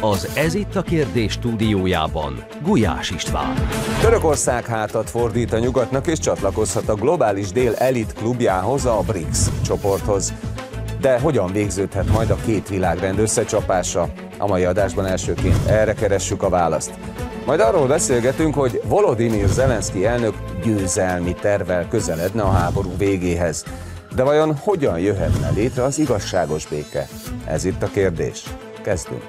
Az Ez itt a kérdés stúdiójában Gulyás István. Törökország hátat fordít a nyugatnak és csatlakozhat a globális dél elit klubjához, a BRICS csoporthoz. De hogyan végződhet majd a két világrend összecsapása? A mai adásban elsőként erre keressük a választ. Majd arról beszélgetünk, hogy Volodymyr Zelenszky elnök győzelmi tervel közeledne a háború végéhez. De vajon hogyan jöhetne létre az igazságos béke? Ez itt a kérdés. Kezdünk!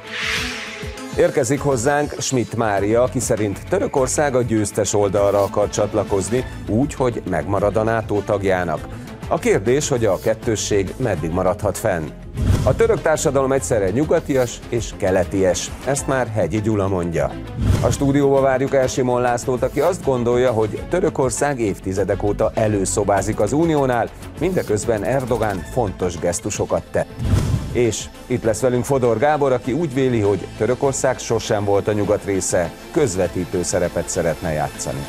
Érkezik hozzánk Schmidt Mária, aki szerint Törökország a győztes oldalra akar csatlakozni, úgy, hogy megmarad a NATO tagjának. A kérdés, hogy a kettősség meddig maradhat fenn. A török társadalom egyszerre nyugatias és keleties. Ezt már Hegyi Gyula mondja. A stúdióba várjuk el Simon Lászlót, aki azt gondolja, hogy Törökország évtizedek óta előszobázik az uniónál, mindeközben Erdogán fontos gesztusokat tett. És itt lesz velünk Fodor Gábor, aki úgy véli, hogy Törökország sosem volt a nyugat része, közvetítő szerepet szeretne játszani.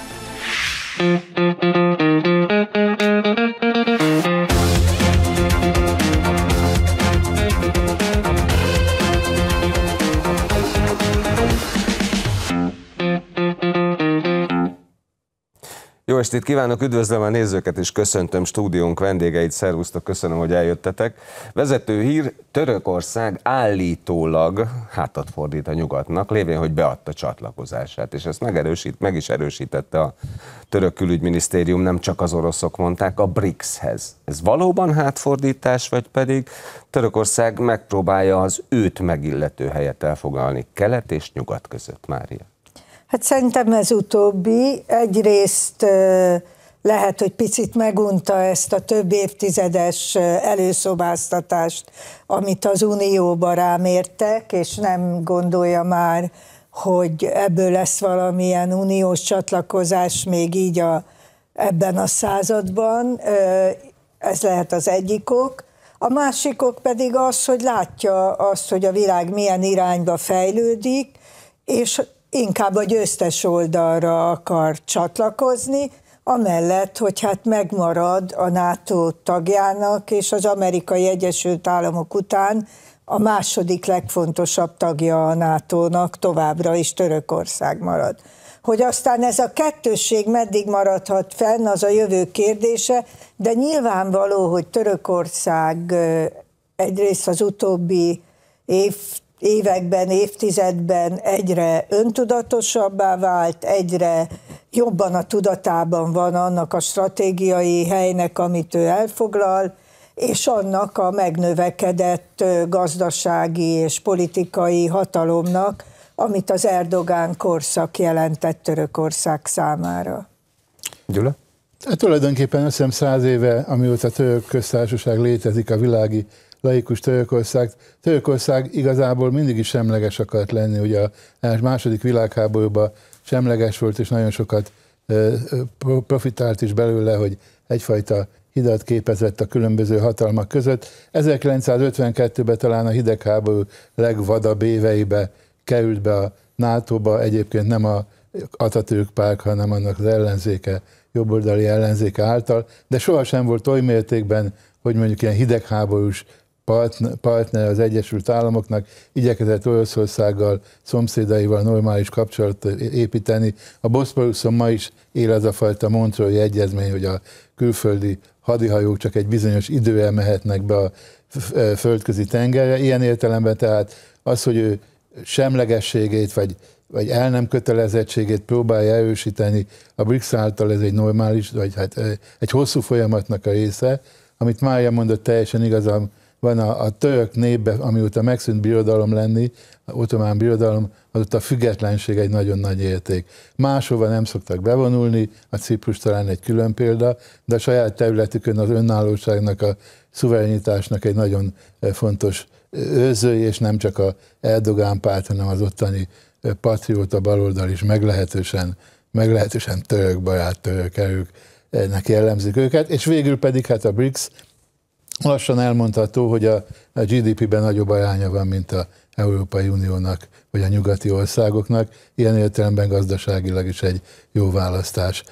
estét kívánok, üdvözlöm a nézőket és köszöntöm stúdiónk vendégeit, szervusztok, köszönöm, hogy eljöttetek. Vezető hír, Törökország állítólag hátat fordít a nyugatnak, lévén, hogy beadta csatlakozását, és ezt megerősít, meg is erősítette a török külügyminisztérium, nem csak az oroszok mondták, a BRICS-hez. Ez valóban hátfordítás, vagy pedig Törökország megpróbálja az őt megillető helyet elfoglalni kelet és nyugat között, Mária? Hát szerintem ez utóbbi. Egyrészt lehet, hogy picit megunta ezt a több évtizedes előszobáztatást, amit az Unióba rámértek, és nem gondolja már, hogy ebből lesz valamilyen uniós csatlakozás még így a, ebben a században. Ez lehet az egyik ok. A másikok ok pedig az, hogy látja azt, hogy a világ milyen irányba fejlődik, és inkább a győztes oldalra akar csatlakozni, amellett, hogy hát megmarad a NATO tagjának és az amerikai Egyesült Államok után a második legfontosabb tagja a NATO-nak továbbra is Törökország marad. Hogy aztán ez a kettősség meddig maradhat fenn, az a jövő kérdése, de nyilvánvaló, hogy Törökország egyrészt az utóbbi év években, évtizedben egyre öntudatosabbá vált, egyre jobban a tudatában van annak a stratégiai helynek, amit ő elfoglal, és annak a megnövekedett gazdasági és politikai hatalomnak, amit az Erdogán korszak jelentett Törökország számára. Gyula? Hát tulajdonképpen összem száz éve, amióta török köztársaság létezik a világi laikus Törökország. Törökország igazából mindig is semleges akart lenni, ugye a második világháborúban semleges volt, és nagyon sokat profitált is belőle, hogy egyfajta hidat képezett a különböző hatalmak között. 1952-ben talán a hidegháború legvadabb éveibe került be a NATO-ba, egyébként nem a Atatürk párk, hanem annak az ellenzéke, jobboldali ellenzéke által, de sohasem volt oly mértékben, hogy mondjuk ilyen hidegháborús partner az Egyesült Államoknak, igyekezett Oroszországgal, szomszédaival normális kapcsolatot építeni. A Boszporuszon ma is él az a fajta Montrói egyezmény, hogy a külföldi hadihajók csak egy bizonyos időre mehetnek be a e, földközi tengerre. Ilyen értelemben tehát az, hogy ő semlegességét vagy, vagy el nem kötelezettségét próbálja erősíteni a BRICS által, ez egy normális, vagy hát e, egy hosszú folyamatnak a része, amit Mária mondott, teljesen igazam van a, a török népben, amióta megszűnt birodalom lenni, a ottomán birodalom, az ott a függetlenség egy nagyon nagy érték. Máshova nem szoktak bevonulni, a Ciprus talán egy külön példa, de a saját területükön az önállóságnak, a szuverenitásnak egy nagyon fontos őzői, és nem csak a Erdogán párt, hanem az ottani patrióta baloldal is meglehetősen, meglehetősen török barát török erők, ennek jellemzik őket, és végül pedig hát a BRICS, lassan elmondható, hogy a, a GDP-ben nagyobb aránya van, mint a Európai Uniónak, vagy a nyugati országoknak. Ilyen értelemben gazdaságilag is egy jó választás.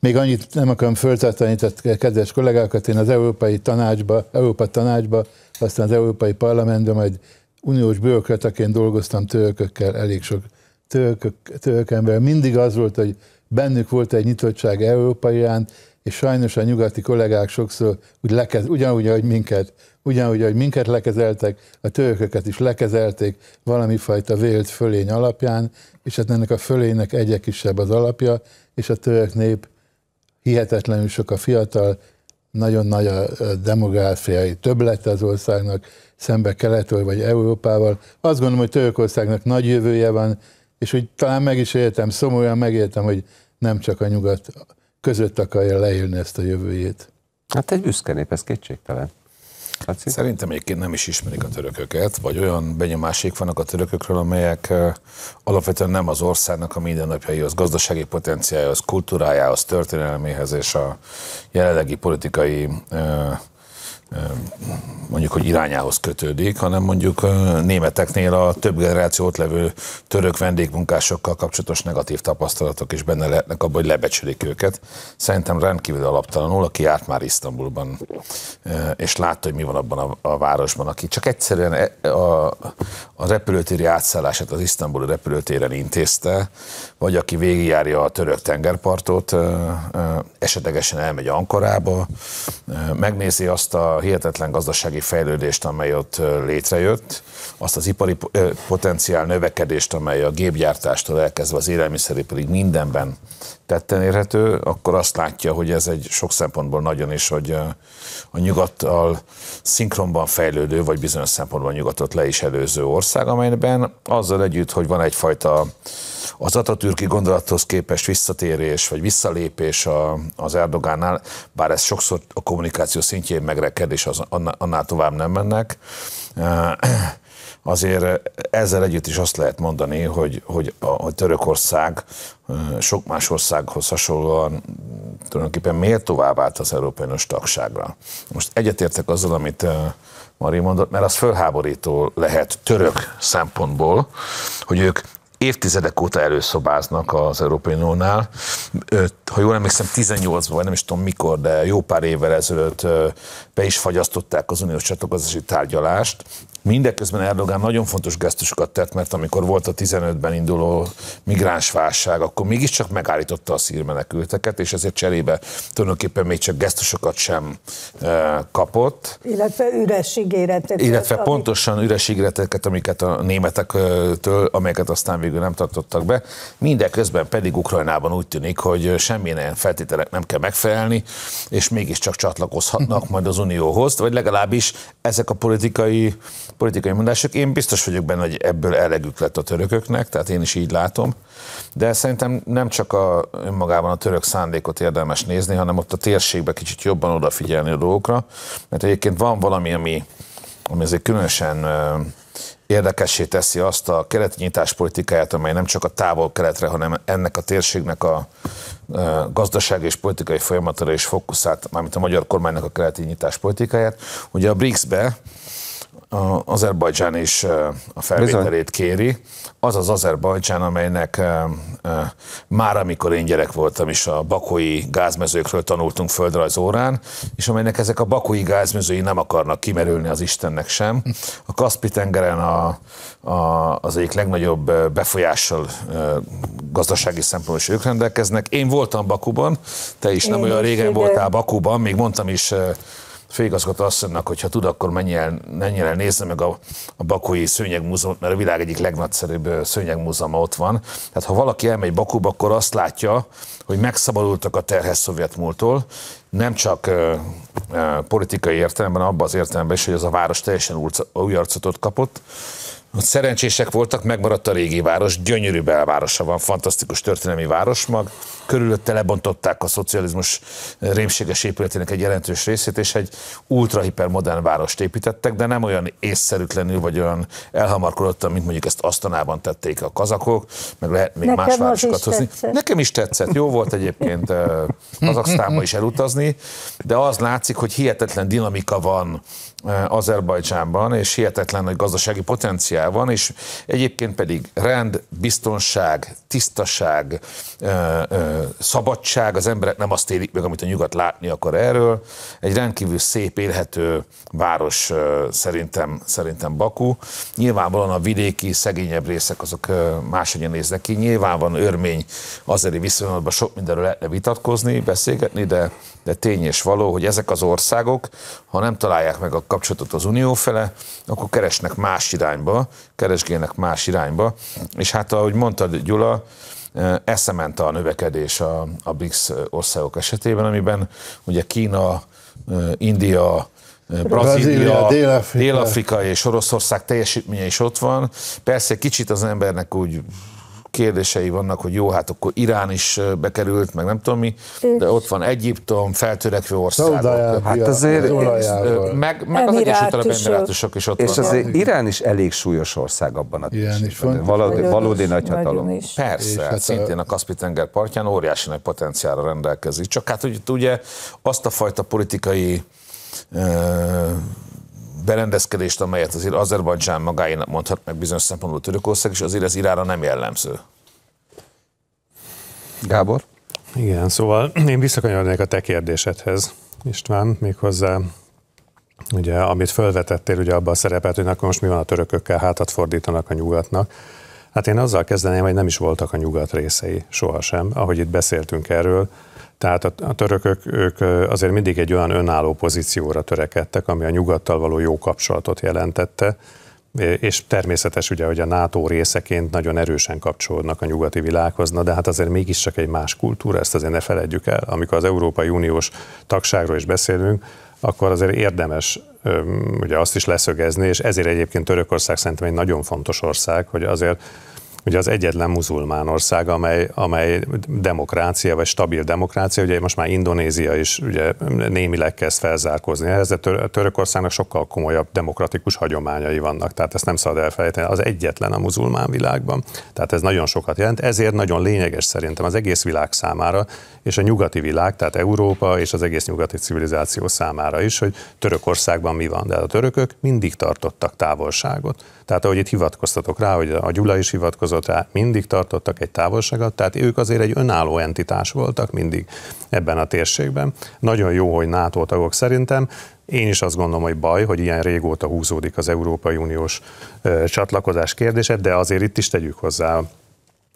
Még annyit nem akarom föltartani, tehát kedves kollégákat, én az Európai Tanácsba, Európa Tanácsba, aztán az Európai Parlamentben, majd uniós bürokrataként dolgoztam törökökkel, elég sok törökök, török ember. Mindig az volt, hogy bennük volt egy nyitottság Európa iránt, és sajnos a nyugati kollégák sokszor úgy lekez, ugyanúgy, ahogy minket, ugyanúgy, ahogy minket lekezeltek, a törököket is lekezelték valami fajta vélt fölény alapján, és hát ennek a fölénynek egyre kisebb az alapja, és a török nép hihetetlenül sok a fiatal, nagyon nagy a demográfiai többlet az országnak, szembe keletről vagy Európával. Azt gondolom, hogy Törökországnak nagy jövője van, és úgy talán meg is értem, szomorúan megértem, hogy nem csak a nyugat között akarja leélni ezt a jövőjét. Hát egy büszke nép, ez kétségtelen. Laci? Szerintem egyébként nem is ismerik a törököket, vagy olyan benyomásék vannak a törökökről, amelyek alapvetően nem az országnak a mindennapjaihoz, gazdasági potenciájához, kultúrájához, történelméhez és a jelenlegi politikai mondjuk, hogy irányához kötődik, hanem mondjuk németeknél a több generációt levő török vendégmunkásokkal kapcsolatos negatív tapasztalatok is benne lehetnek abban, hogy lebecsülik őket. Szerintem rendkívül alaptalanul, aki járt már Isztambulban, és látta, hogy mi van abban a, a városban, aki csak egyszerűen e, a, a repülőtéri átszállását az isztambuli repülőtéren intézte, vagy aki végigjárja a török tengerpartot, esetlegesen elmegy Ankarába, megnézi azt a hihetetlen gazdasági fejlődést, amely ott létrejött, azt az ipari potenciál növekedést, amely a gépgyártástól elkezdve az élelmiszeriparig mindenben tetten érhető, akkor azt látja, hogy ez egy sok szempontból nagyon is, hogy a nyugattal szinkronban fejlődő, vagy bizonyos szempontból nyugatot le is előző ország, amelyben azzal együtt, hogy van egyfajta az Atatürki gondolathoz képest visszatérés vagy visszalépés a, az Erdogánál, bár ez sokszor a kommunikáció szintjén megreked, és az, annál tovább nem mennek, azért ezzel együtt is azt lehet mondani, hogy, hogy a a Törökország sok más országhoz hasonlóan tulajdonképpen miért tovább állt az Európai Uniós tagságra. Most egyetértek azzal, amit Mari mondott, mert az fölháborító lehet török szempontból, hogy ők évtizedek óta előszobáznak az Európai Uniónál. Ha jól emlékszem, 18 vagy nem is tudom mikor, de jó pár évvel ezelőtt be is fagyasztották az uniós csatlakozási tárgyalást, Mindeközben Erdogán nagyon fontos gesztusokat tett, mert amikor volt a 15-ben induló migránsválság, akkor mégiscsak megállította a szírmenekülteket, és ezért cserébe tulajdonképpen még csak gesztusokat sem e, kapott. Illetve üres ígéreteket. Illetve amit... pontosan üres ígéreteket, amiket a németektől, amelyeket aztán végül nem tartottak be. Mindeközben pedig Ukrajnában úgy tűnik, hogy semmilyen feltételek nem kell megfelelni, és mégiscsak csatlakozhatnak majd az Unióhoz, vagy legalábbis ezek a politikai politikai mondások. Én biztos vagyok benne, hogy ebből elegük lett a törököknek, tehát én is így látom. De szerintem nem csak a, önmagában a török szándékot érdemes nézni, hanem ott a térségbe kicsit jobban odafigyelni a dolgokra, mert egyébként van valami, ami, ami azért különösen érdekessé teszi azt a keleti nyitás politikáját, amely nem csak a távol keletre, hanem ennek a térségnek a gazdasági és politikai folyamatra is fókuszált, mármint a magyar kormánynak a keleti nyitás politikáját. Ugye a BRICS-be Azerbajdzsán is a felvételét kéri. Az az Azerbajdzsán, amelynek már amikor én gyerek voltam is a bakói gázmezőkről tanultunk földrajz órán, és amelynek ezek a bakói gázmezői nem akarnak kimerülni az Istennek sem. A Kaspi-tengeren a, a, az egyik legnagyobb befolyással gazdasági szempontból is ők rendelkeznek. Én voltam Bakuban, te is én nem is olyan régen voltál Bakuban, még mondtam is főigazgató asszonynak, hogyha tud, akkor menjen el, el nézze meg a, a Bakói Szőnyegmúzeumot, mert a világ egyik legnagyszerűbb szőnyegmúzeuma ott van. Tehát ha valaki elmegy Bakóba, akkor azt látja, hogy megszabadultak a terhes szovjet múltól, nem csak ö, ö, politikai értelemben, abban az értelemben is, hogy az a város teljesen új arcot kapott, ott szerencsések voltak, megmaradt a régi város, gyönyörű belvárosa van, fantasztikus történelmi városmag. Körülötte lebontották a szocializmus rémséges épületének egy jelentős részét, és egy ultrahipermodern várost építettek, de nem olyan észszerűtlenül, vagy olyan elhamarkodottan, mint mondjuk ezt Asztanában tették a kazakok, meg lehet még Nekem más városokat hozni. Tetszett. Nekem is tetszett, jó volt egyébként Kazaksztánba is elutazni, de az látszik, hogy hihetetlen dinamika van Eh, Azerbajdzsánban, és hihetetlen nagy gazdasági potenciál van, és egyébként pedig rend, biztonság, tisztaság, eh, eh, szabadság, az emberek nem azt élik meg, amit a nyugat látni akar erről. Egy rendkívül szép, élhető város szerintem, szerintem Baku. Nyilvánvalóan a vidéki, szegényebb részek azok máshogy néznek ki. Nyilván van örmény azeri viszonylatban sok mindenről lehetne vitatkozni, beszélgetni, de de tény és való, hogy ezek az országok, ha nem találják meg a kapcsolatot az Unió fele, akkor keresnek más irányba, keresgélnek más irányba, és hát ahogy mondtad Gyula, e, eszement a növekedés a, a BRICS országok esetében, amiben ugye Kína, e, India, e, Brazília, Dél-Afrika. Dél-Afrika és Oroszország teljesítménye is ott van. Persze kicsit az embernek úgy kérdései vannak, hogy jó, hát akkor Irán is bekerült, meg nem tudom mi, de ott van Egyiptom, feltörekvő országok. Hát azért, olajával. meg, meg az Egyesült Arab Emirátusok is ott És van. azért Irán is elég súlyos ország abban a Irán Valódi, nagyon valódi nagyhatalom. Is. Persze, hát, hát szintén a kaspi tenger partján óriási nagy potenciálra rendelkezik. Csak hát ugye azt a fajta politikai berendezkedést, amelyet azért Azerbajdzsán magáénak mondhat meg bizonyos szempontból Törökország, és azért ez Irára nem jellemző. Gábor? Igen, szóval én visszakanyarodnék a te kérdésedhez, István, méghozzá ugye, amit felvetettél ugye abban a szerepet, hogy akkor most mi van a törökökkel, hátat fordítanak a nyugatnak. Hát én azzal kezdeném, hogy nem is voltak a nyugat részei sohasem, ahogy itt beszéltünk erről, tehát a, a törökök ők azért mindig egy olyan önálló pozícióra törekedtek, ami a nyugattal való jó kapcsolatot jelentette, és természetes ugye, hogy a NATO részeként nagyon erősen kapcsolódnak a nyugati világhoz, na, de hát azért mégiscsak egy más kultúra, ezt azért ne felejtjük el. Amikor az Európai Uniós tagságról is beszélünk, akkor azért érdemes ugye azt is leszögezni, és ezért egyébként Törökország szerintem egy nagyon fontos ország, hogy azért ugye az egyetlen muzulmán ország, amely, amely demokrácia, vagy stabil demokrácia, ugye most már Indonézia is ugye némileg kezd felzárkozni ehhez, a Törökországnak sokkal komolyabb demokratikus hagyományai vannak, tehát ezt nem szabad elfelejteni. Az egyetlen a muzulmán világban, tehát ez nagyon sokat jelent, ezért nagyon lényeges szerintem az egész világ számára, és a nyugati világ, tehát Európa és az egész nyugati civilizáció számára is, hogy Törökországban mi van. De a törökök mindig tartottak távolságot. Tehát ahogy itt hivatkoztatok rá, hogy a Gyula is hivatkozott rá, mindig tartottak egy távolságot, tehát ők azért egy önálló entitás voltak mindig ebben a térségben. Nagyon jó, hogy NATO tagok szerintem, én is azt gondolom, hogy baj, hogy ilyen régóta húzódik az Európai Uniós ö, csatlakozás kérdése, de azért itt is tegyük hozzá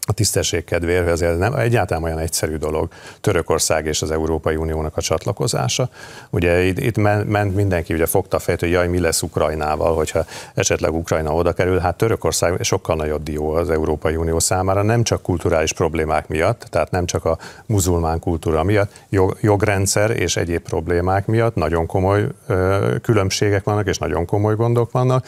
a tisztesség kedvéért, hogy azért nem egyáltalán olyan egyszerű dolog Törökország és az Európai Uniónak a csatlakozása. Ugye itt, itt ment mindenki, ugye fogta fejt, hogy jaj, mi lesz Ukrajnával, hogyha esetleg Ukrajna oda kerül. Hát Törökország sokkal nagyobb dió az Európai Unió számára, nem csak kulturális problémák miatt, tehát nem csak a muzulmán kultúra miatt, jog, jogrendszer és egyéb problémák miatt nagyon komoly ö, különbségek vannak, és nagyon komoly gondok vannak,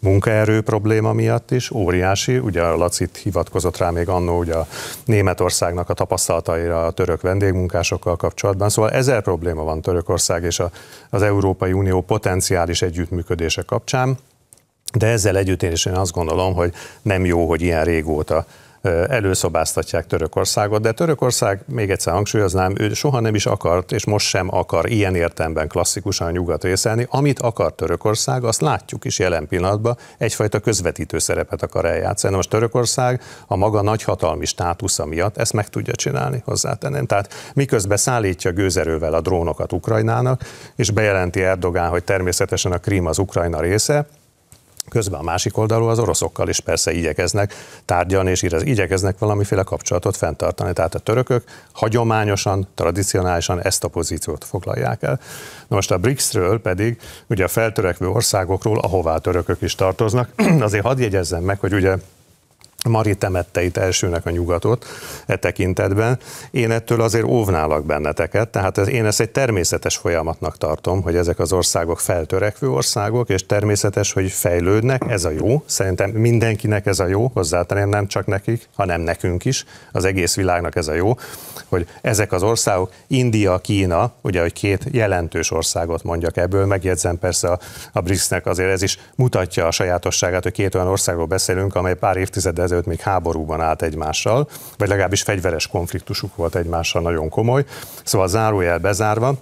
munkaerő probléma miatt is óriási, ugye a Lacit hivatkozott rá még annó ugye a Németországnak a tapasztalataira a török vendégmunkásokkal kapcsolatban, szóval ezer probléma van Törökország és a, az Európai Unió potenciális együttműködése kapcsán, de ezzel együtt én is én azt gondolom, hogy nem jó, hogy ilyen régóta előszobáztatják Törökországot, de Törökország, még egyszer hangsúlyoznám, ő soha nem is akart, és most sem akar ilyen értemben klasszikusan a nyugat részelni. Amit akar Törökország, azt látjuk is jelen pillanatban, egyfajta közvetítő szerepet akar eljátszani. Most Törökország a maga nagyhatalmi státusza miatt ezt meg tudja csinálni, hozzátenem. Tehát miközben szállítja gőzerővel a drónokat Ukrajnának, és bejelenti Erdogán, hogy természetesen a Krím az Ukrajna része, Közben a másik oldalról az oroszokkal is persze igyekeznek tárgyalni, és igyekeznek valamiféle kapcsolatot fenntartani. Tehát a törökök hagyományosan, tradicionálisan ezt a pozíciót foglalják el. Na most a BRICS-ről pedig, ugye a feltörekvő országokról, ahová a törökök is tartoznak, azért hadd jegyezzem meg, hogy ugye Mari temette itt elsőnek a nyugatot e tekintetben. Én ettől azért óvnálak benneteket, tehát ez, én ezt egy természetes folyamatnak tartom, hogy ezek az országok feltörekvő országok, és természetes, hogy fejlődnek, ez a jó. Szerintem mindenkinek ez a jó, hozzátenem nem csak nekik, hanem nekünk is, az egész világnak ez a jó, hogy ezek az országok, India, Kína, ugye, hogy két jelentős országot mondjak ebből, megjegyzem persze a, a BRICS-nek azért ez is mutatja a sajátosságát, hogy két olyan országról beszélünk, amely pár évtizeddel ezelőtt még háborúban állt egymással, vagy legalábbis fegyveres konfliktusuk volt egymással nagyon komoly. Szóval zárójel bezárva,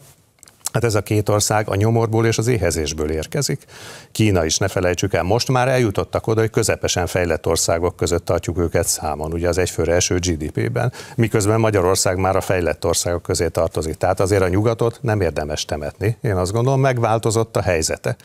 Hát ez a két ország a nyomorból és az éhezésből érkezik. Kína is, ne felejtsük el, most már eljutottak oda, hogy közepesen fejlett országok között tartjuk őket számon, ugye az egyfőre eső GDP-ben, miközben Magyarország már a fejlett országok közé tartozik. Tehát azért a nyugatot nem érdemes temetni. Én azt gondolom, megváltozott a helyzete.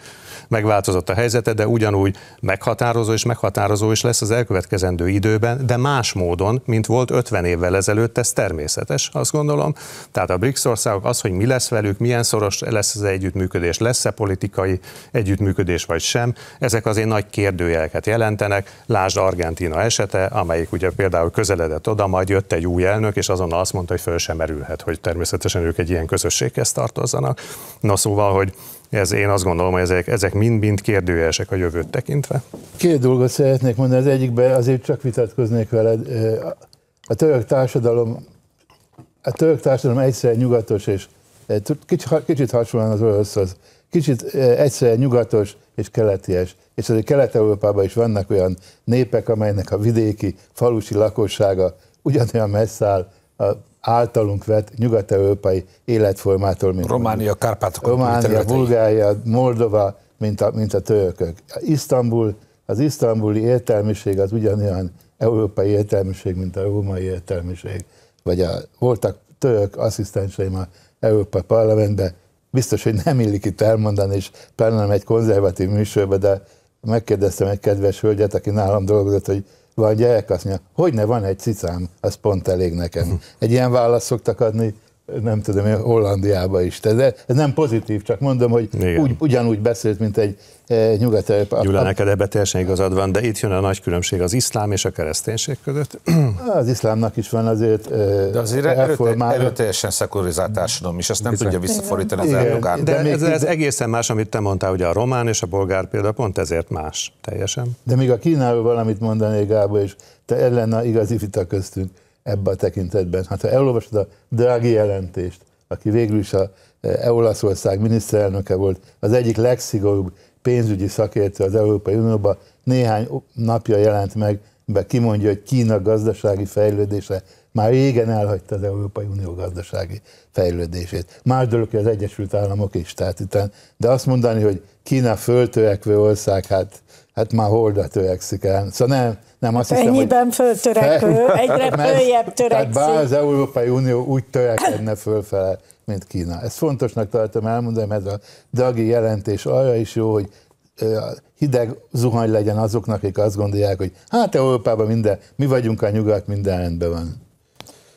Megváltozott a helyzete, de ugyanúgy meghatározó és meghatározó is lesz az elkövetkezendő időben, de más módon, mint volt 50 évvel ezelőtt, ez természetes, azt gondolom. Tehát a BRICS országok az, hogy mi lesz velük, milyen szor szoros, lesz az együttműködés, lesz-e politikai együttműködés vagy sem, ezek azért nagy kérdőjeleket jelentenek. Lásd Argentina esete, amelyik ugye például közeledett oda, majd jött egy új elnök, és azonnal azt mondta, hogy föl sem merülhet, hogy természetesen ők egy ilyen közösséghez tartozzanak. Na szóval, hogy ez, én azt gondolom, hogy ezek, ezek mind-mind kérdőjelesek a jövőt tekintve. Két dolgot szeretnék mondani, az egyikben azért csak vitatkoznék veled. A török társadalom, a török társadalom egyszer nyugatos és Eh, kicsit hasonlóan az oroszhoz. Kicsit eh, egyszerűen nyugatos és keleties. És azért Kelet-Európában is vannak olyan népek, amelynek a vidéki, falusi lakossága ugyanolyan messze áll a általunk vett nyugat-európai életformától, mint Románia, Kárpátok, Románia, Bulgária, Moldova, mint a, mint a törökök. Isztambul, az isztambuli értelmiség az ugyanolyan európai értelmiség, mint a római értelmiség. Vagy a, voltak török asszisztenseim a Európai Parlamentbe, biztos, hogy nem illik itt elmondani, és pláne nem egy konzervatív műsorba, de megkérdeztem egy kedves hölgyet, aki nálam dolgozott, hogy van gyerek, azt mondja, hogy ne van egy cicám, az pont elég nekem. Mhm. Egy ilyen választ szoktak adni, nem tudom én, Hollandiába is. De ez nem pozitív, csak mondom, hogy úgy, ugyanúgy beszélt, mint egy e, nyugat eh, Gyula, neked ebben teljesen igazad van, de itt jön a nagy különbség az iszlám és a kereszténység között. Az iszlámnak is van azért e, De azért reformál... erőteljesen szekularizált társadalom is, ezt nem Bizony. tudja visszafordítani az Erdogán. De, de ez, ez egészen más, amit te mondtál, ugye a román és a bolgár példa pont ezért más, teljesen. De még a Kínáról valamit mondanék, Gábor, és te ellen a igazi vita köztünk ebben a tekintetben. Hát ha elolvasod a drági jelentést, aki végül is a eh, Olaszország miniszterelnöke volt, az egyik legszigorúbb pénzügyi szakértő az Európai Unióban, néhány napja jelent meg, be kimondja, hogy Kína gazdasági fejlődése már régen elhagyta az Európai Unió gazdasági fejlődését. Más dolog, hogy az Egyesült Államok is, tehát után, de azt mondani, hogy Kína föltörekvő ország, hát, hát már holdra törekszik el. Szóval nem, nem azt hiszem, Ennyiben hogy föltörekvő, egyre följebb törekszik. Bár az Európai Unió úgy törekedne fölfele, mint Kína. Ezt fontosnak tartom elmondani, mert a dagi jelentés arra is jó, hogy hideg zuhany legyen azoknak, akik azt gondolják, hogy hát Európában minden, mi vagyunk a nyugat, minden rendben van.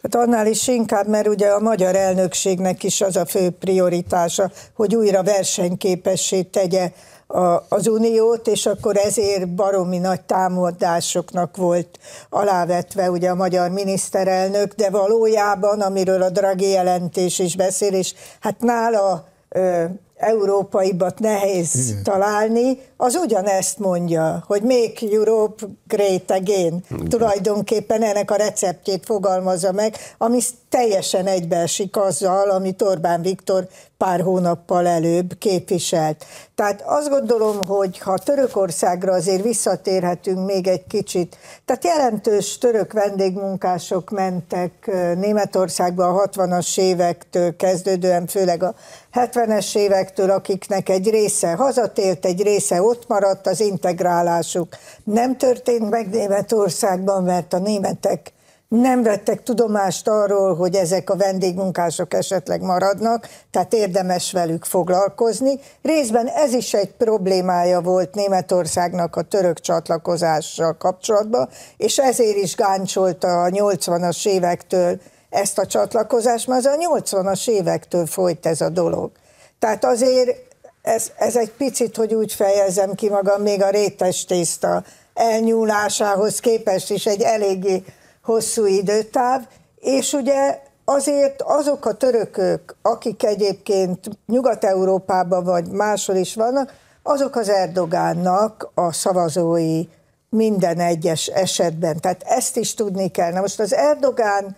Hát annál is inkább, mert ugye a magyar elnökségnek is az a fő prioritása, hogy újra versenyképessé tegye a, az uniót, és akkor ezért baromi nagy támadásoknak volt alávetve ugye a magyar miniszterelnök, de valójában, amiről a Draghi jelentés is beszél, és hát nála ö, európaibat nehéz Igen. találni, az ugyanezt mondja, hogy még Europe great again. Igen. Tulajdonképpen ennek a receptjét fogalmazza meg, ami teljesen egybeesik azzal, amit Orbán Viktor pár hónappal előbb képviselt. Tehát azt gondolom, hogy ha Törökországra azért visszatérhetünk még egy kicsit, tehát jelentős török vendégmunkások mentek Németországba a 60-as évektől kezdődően, főleg a 70-es évektől, akiknek egy része hazatért, egy része ott maradt, az integrálásuk nem történt meg Németországban, mert a németek nem vettek tudomást arról, hogy ezek a vendégmunkások esetleg maradnak, tehát érdemes velük foglalkozni. Részben ez is egy problémája volt Németországnak a török csatlakozással kapcsolatban, és ezért is gáncsolta a 80-as évektől ezt a csatlakozást, mert az a 80-as évektől folyt ez a dolog. Tehát azért ez, ez egy picit, hogy úgy fejezem ki magam, még a rétes tészta elnyúlásához képest is egy eléggé hosszú időtáv, és ugye azért azok a törökök, akik egyébként Nyugat-Európában vagy máshol is vannak, azok az Erdogánnak a szavazói minden egyes esetben. Tehát ezt is tudni kell. Na most az Erdogán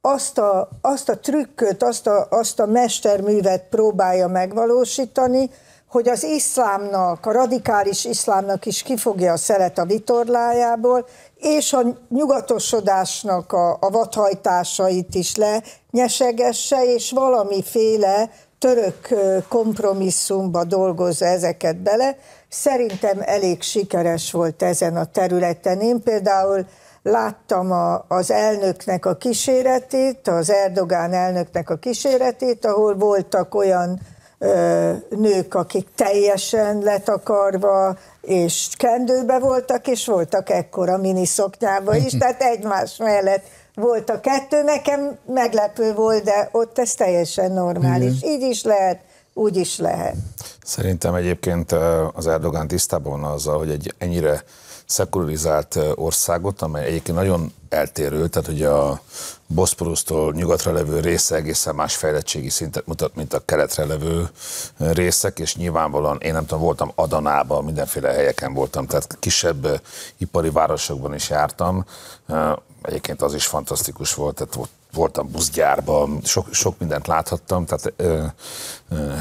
azt a, azt a trükköt, azt a, azt a mesterművet próbálja megvalósítani, hogy az iszlámnak, a radikális iszlámnak is kifogja a szelet a vitorlájából, és a nyugatosodásnak a, a vadhajtásait is le nyesegesse, és valamiféle török kompromisszumba dolgozza ezeket bele. Szerintem elég sikeres volt ezen a területen. Én például láttam a, az elnöknek a kíséretét, az Erdogán elnöknek a kíséretét, ahol voltak olyan nők, akik teljesen letakarva és kendőbe voltak, és voltak ekkora miniszoknyába is, tehát egymás mellett volt a kettő. Nekem meglepő volt, de ott ez teljesen normális. Igen. Így is lehet, úgy is lehet. Szerintem egyébként az Erdogán tisztában van azzal, hogy egy ennyire szekularizált országot, amely egyébként nagyon eltérő, tehát hogy a Boszporusztól nyugatra levő része egészen más fejlettségi szintet mutat, mint a keletre levő részek, és nyilvánvalóan én nem tudom, voltam Adanában, mindenféle helyeken voltam, tehát kisebb ipari városokban is jártam. Egyébként az is fantasztikus volt, tehát ott voltam buszgyárban, sok, sok mindent láthattam, tehát ö, ö,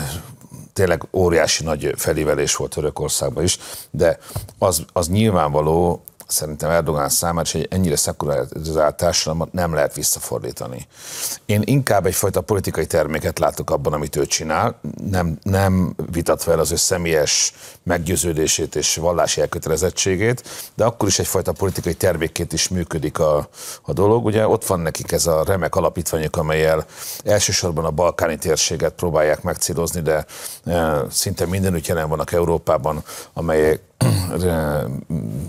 tényleg óriási nagy felívelés volt Törökországban is, de az, az nyilvánvaló, szerintem Erdogán számára, és egy ennyire szekularizált társadalmat nem lehet visszafordítani. Én inkább egyfajta politikai terméket látok abban, amit ő csinál, nem, nem vitatva el az ő személyes meggyőződését és vallási elkötelezettségét, de akkor is egyfajta politikai termékként is működik a, a dolog. Ugye ott van nekik ez a remek alapítványok, amelyel elsősorban a balkáni térséget próbálják megcélozni, de e, szinte mindenütt jelen vannak Európában, amelyek eh,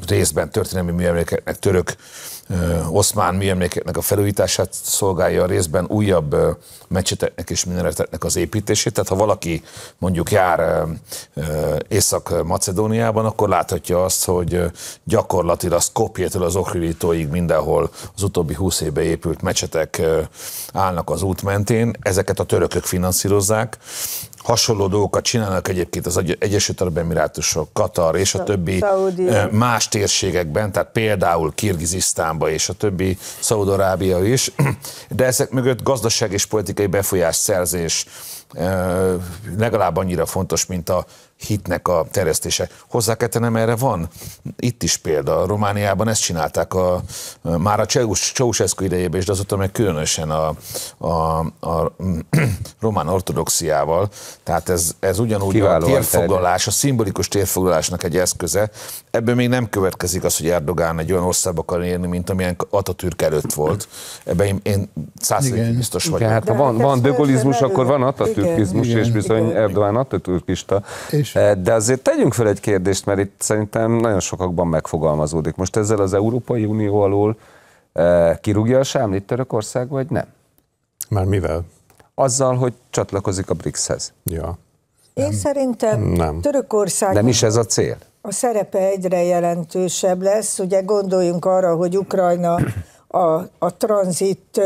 részben történik történelmi műemlékeknek, török oszmán műemlékeknek a felújítását szolgálja a részben újabb mecseteknek és minereteknek az építését. Tehát ha valaki mondjuk jár Észak-Macedóniában, akkor láthatja azt, hogy gyakorlatilag Skopjétől az Okrilítóig mindenhol az utóbbi húsz évben épült mecsetek állnak az út mentén. Ezeket a törökök finanszírozzák hasonló dolgokat csinálnak egyébként az Egyesült Arab Emirátusok, Katar és a többi Saudi. Eh, más térségekben, tehát például Kirgizisztánba és a többi, Szaudarábia is, de ezek mögött gazdaság és politikai befolyás szerzés eh, legalább annyira fontos, mint a hitnek a terjesztése. Hozzá kell tennem, erre van itt is példa. Romániában ezt csinálták a, már a Ceausescu idejében és de azóta meg különösen a, a, a román ortodoxiával. Tehát ez, ez ugyanúgy Kiválóan a térfoglalás, a szimbolikus térfoglalásnak egy eszköze. Ebből még nem következik az, hogy Erdogán egy olyan ország akar érni, mint amilyen Atatürk előtt volt. Ebben én, én százszerűen biztos vagyok. Igen, hát ha van, van hát dögolizmus, akkor van atatürkizmus, igen, és bizony igen. Erdogan atatürkista. És is. Eh, de azért tegyünk fel egy kérdést, mert itt szerintem nagyon sokakban megfogalmazódik. Most ezzel az Európai Unió alól eh, kirúgja a sámlit Törökország, vagy nem? Már mivel? Azzal, hogy csatlakozik a BRICS-hez. Ja. Én nem. szerintem nem. Törökország... Nem is ez a cél? A szerepe egyre jelentősebb lesz. Ugye gondoljunk arra, hogy Ukrajna a, a tranzit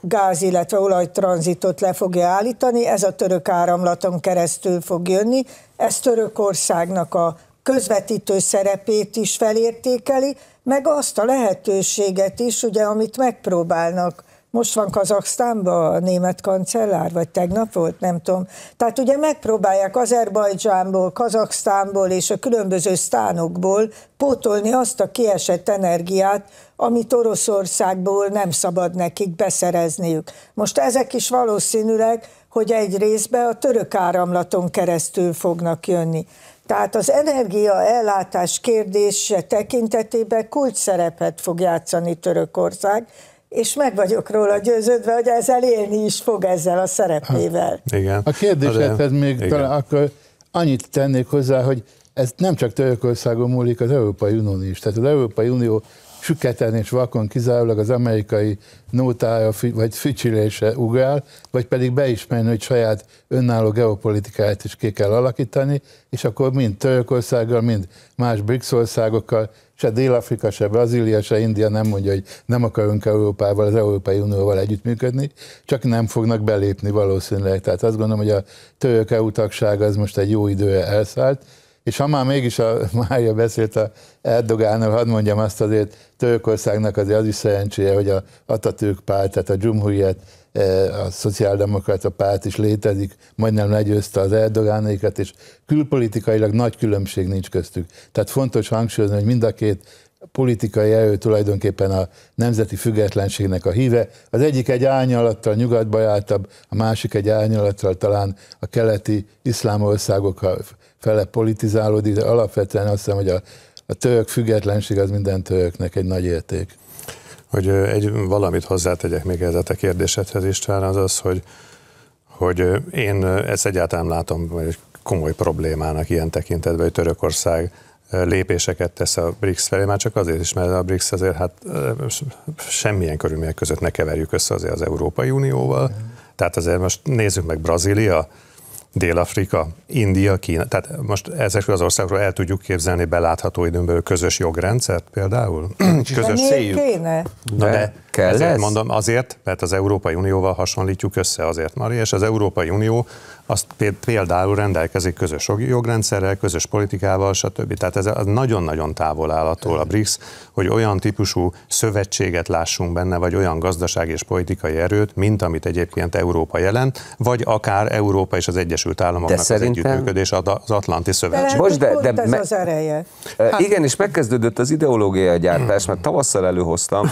gáz, illetve olajtranzitot le fogja állítani, ez a török áramlaton keresztül fog jönni, ez Törökországnak a közvetítő szerepét is felértékeli, meg azt a lehetőséget is, ugye, amit megpróbálnak most van Kazaksztánban a német kancellár, vagy tegnap volt, nem tudom. Tehát ugye megpróbálják Azerbajdzsánból, Kazaksztánból és a különböző sztánokból pótolni azt a kiesett energiát, amit Oroszországból nem szabad nekik beszerezniük. Most ezek is valószínűleg, hogy egy részbe a török áramlaton keresztül fognak jönni. Tehát az energia ellátás kérdése tekintetében kulcs szerepet fog játszani Törökország, és meg vagyok róla győződve, hogy ezzel élni is fog ezzel a szerepével. Ha, hát, igen. A kérdésedhez hát, hát még igen. talán akkor annyit tennék hozzá, hogy ez nem csak Törökországon múlik, az Európai Unió is. Tehát az Európai Unió süketen és vakon kizárólag az amerikai nótája vagy fücsülése ugrál, vagy pedig beismerni, hogy saját önálló geopolitikáját is ki kell alakítani, és akkor mind Törökországgal, mind más BRICS országokkal, se Dél-Afrika, se Brazília, se India nem mondja, hogy nem akarunk Európával, az Európai Unióval együttműködni, csak nem fognak belépni valószínűleg. Tehát azt gondolom, hogy a török EU tagság az most egy jó időre elszállt, és ha már mégis a Mária beszélt a Erdogánnal, hadd mondjam azt azért, Törökországnak azért az is szerencséje, hogy a Atatürk párt, tehát a Dzsumhuyet, e, a szociáldemokrata párt is létezik, majdnem legyőzte az Erdogánékat, és külpolitikailag nagy különbség nincs köztük. Tehát fontos hangsúlyozni, hogy mind a két politikai erő tulajdonképpen a nemzeti függetlenségnek a híve. Az egyik egy árnyalattal nyugatba jártabb, a másik egy árnyalattal talán a keleti iszlám fele politizálódik, de alapvetően azt hiszem, hogy a, a török függetlenség az minden töröknek egy nagy érték. Hogy egy valamit hozzátegyek még ez a te kérdésedhez, István, az az, hogy, hogy én ezt egyáltalán látom egy komoly problémának ilyen tekintetben, hogy Törökország lépéseket tesz a BRICS felé, már csak azért is, mert a BRICS azért hát semmilyen körülmények között ne keverjük össze azért az Európai Unióval. Mm. Tehát azért most nézzük meg Brazília, Dél-Afrika, India, Kína. Tehát most ezekről az országokról el tudjuk képzelni belátható időn belül közös jogrendszert például? közös céljuk. Kéne? de, de kell ezért lesz? mondom azért, mert az Európai Unióval hasonlítjuk össze azért, Mari, és az Európai Unió az például rendelkezik közös jogrendszerrel, közös politikával, stb. Tehát ez nagyon-nagyon távol áll attól a BRICS, hogy olyan típusú szövetséget lássunk benne, vagy olyan gazdasági és politikai erőt, mint amit egyébként Európa jelent, vagy akár Európa és az Egyesült Államoknak az együttműködés az Atlanti Szövetség. Most de, de, de ez me- az ereje. Hát, igen, és megkezdődött az ideológiai gyártás, mert tavasszal előhoztam,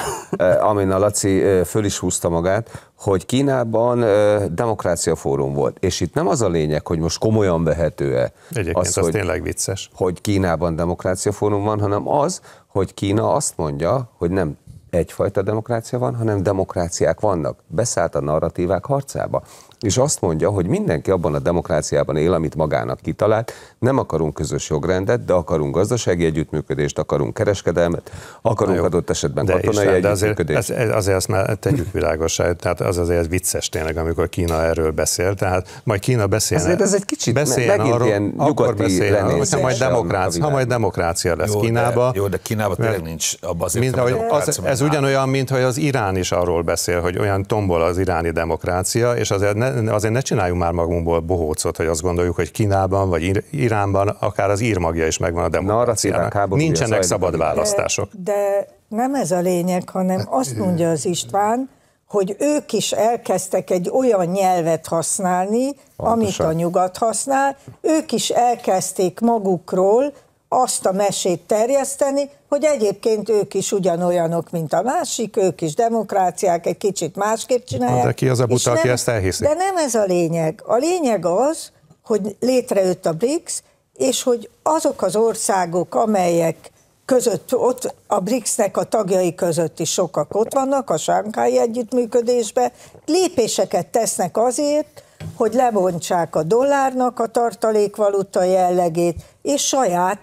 amin a Laci föl is húzta magát, hogy Kínában ö, demokrácia fórum volt, és itt nem az a lényeg, hogy most komolyan vehető-e. Egyébként az, az hogy, tényleg vicces. Hogy Kínában demokrácia fórum van, hanem az, hogy Kína azt mondja, hogy nem egyfajta demokrácia van, hanem demokráciák vannak. Beszállt a narratívák harcába és azt mondja, hogy mindenki abban a demokráciában él, amit magának kitalált, nem akarunk közös jogrendet, de akarunk gazdasági együttműködést, akarunk kereskedelmet, akarunk adott esetben de katonai Isten, együttműködést. De azért, ez, azért azt már tegyük világosá, tehát az azért vicces tényleg, amikor Kína erről beszél, tehát majd Kína beszél. Azért ez egy kicsit beszél megint arról, ilyen akkor beszél. ha majd demokrácia, ha majd demokrácia lesz jó, Kínába. De, jó, de Kínába tényleg nincs abban azért, mint, hogy az, ez ugyanolyan, mint hogy az Irán is arról beszél, hogy olyan tombol az iráni demokrácia, és azért ne ne, azért ne csináljunk már magunkból bohócot, hogy azt gondoljuk, hogy Kínában vagy Iránban akár az írmagja is megvan a demokráciának. Nincsenek szóval szabad választások. De, de nem ez a lényeg, hanem azt mondja az István, hogy ők is elkezdtek egy olyan nyelvet használni, Pontosan. amit a nyugat használ, ők is elkezdték magukról azt a mesét terjeszteni, hogy egyébként ők is ugyanolyanok, mint a másik, ők is demokráciák, egy kicsit másképp csinálják. De ki az a buta, aki ezt elhiszi? De nem ez a lényeg. A lényeg az, hogy létrejött a BRICS, és hogy azok az országok, amelyek között, ott a BRICS-nek a tagjai között is sokak ott vannak, a Sánkái együttműködésbe, lépéseket tesznek azért, hogy lebontsák a dollárnak a tartalékvaluta jellegét, és saját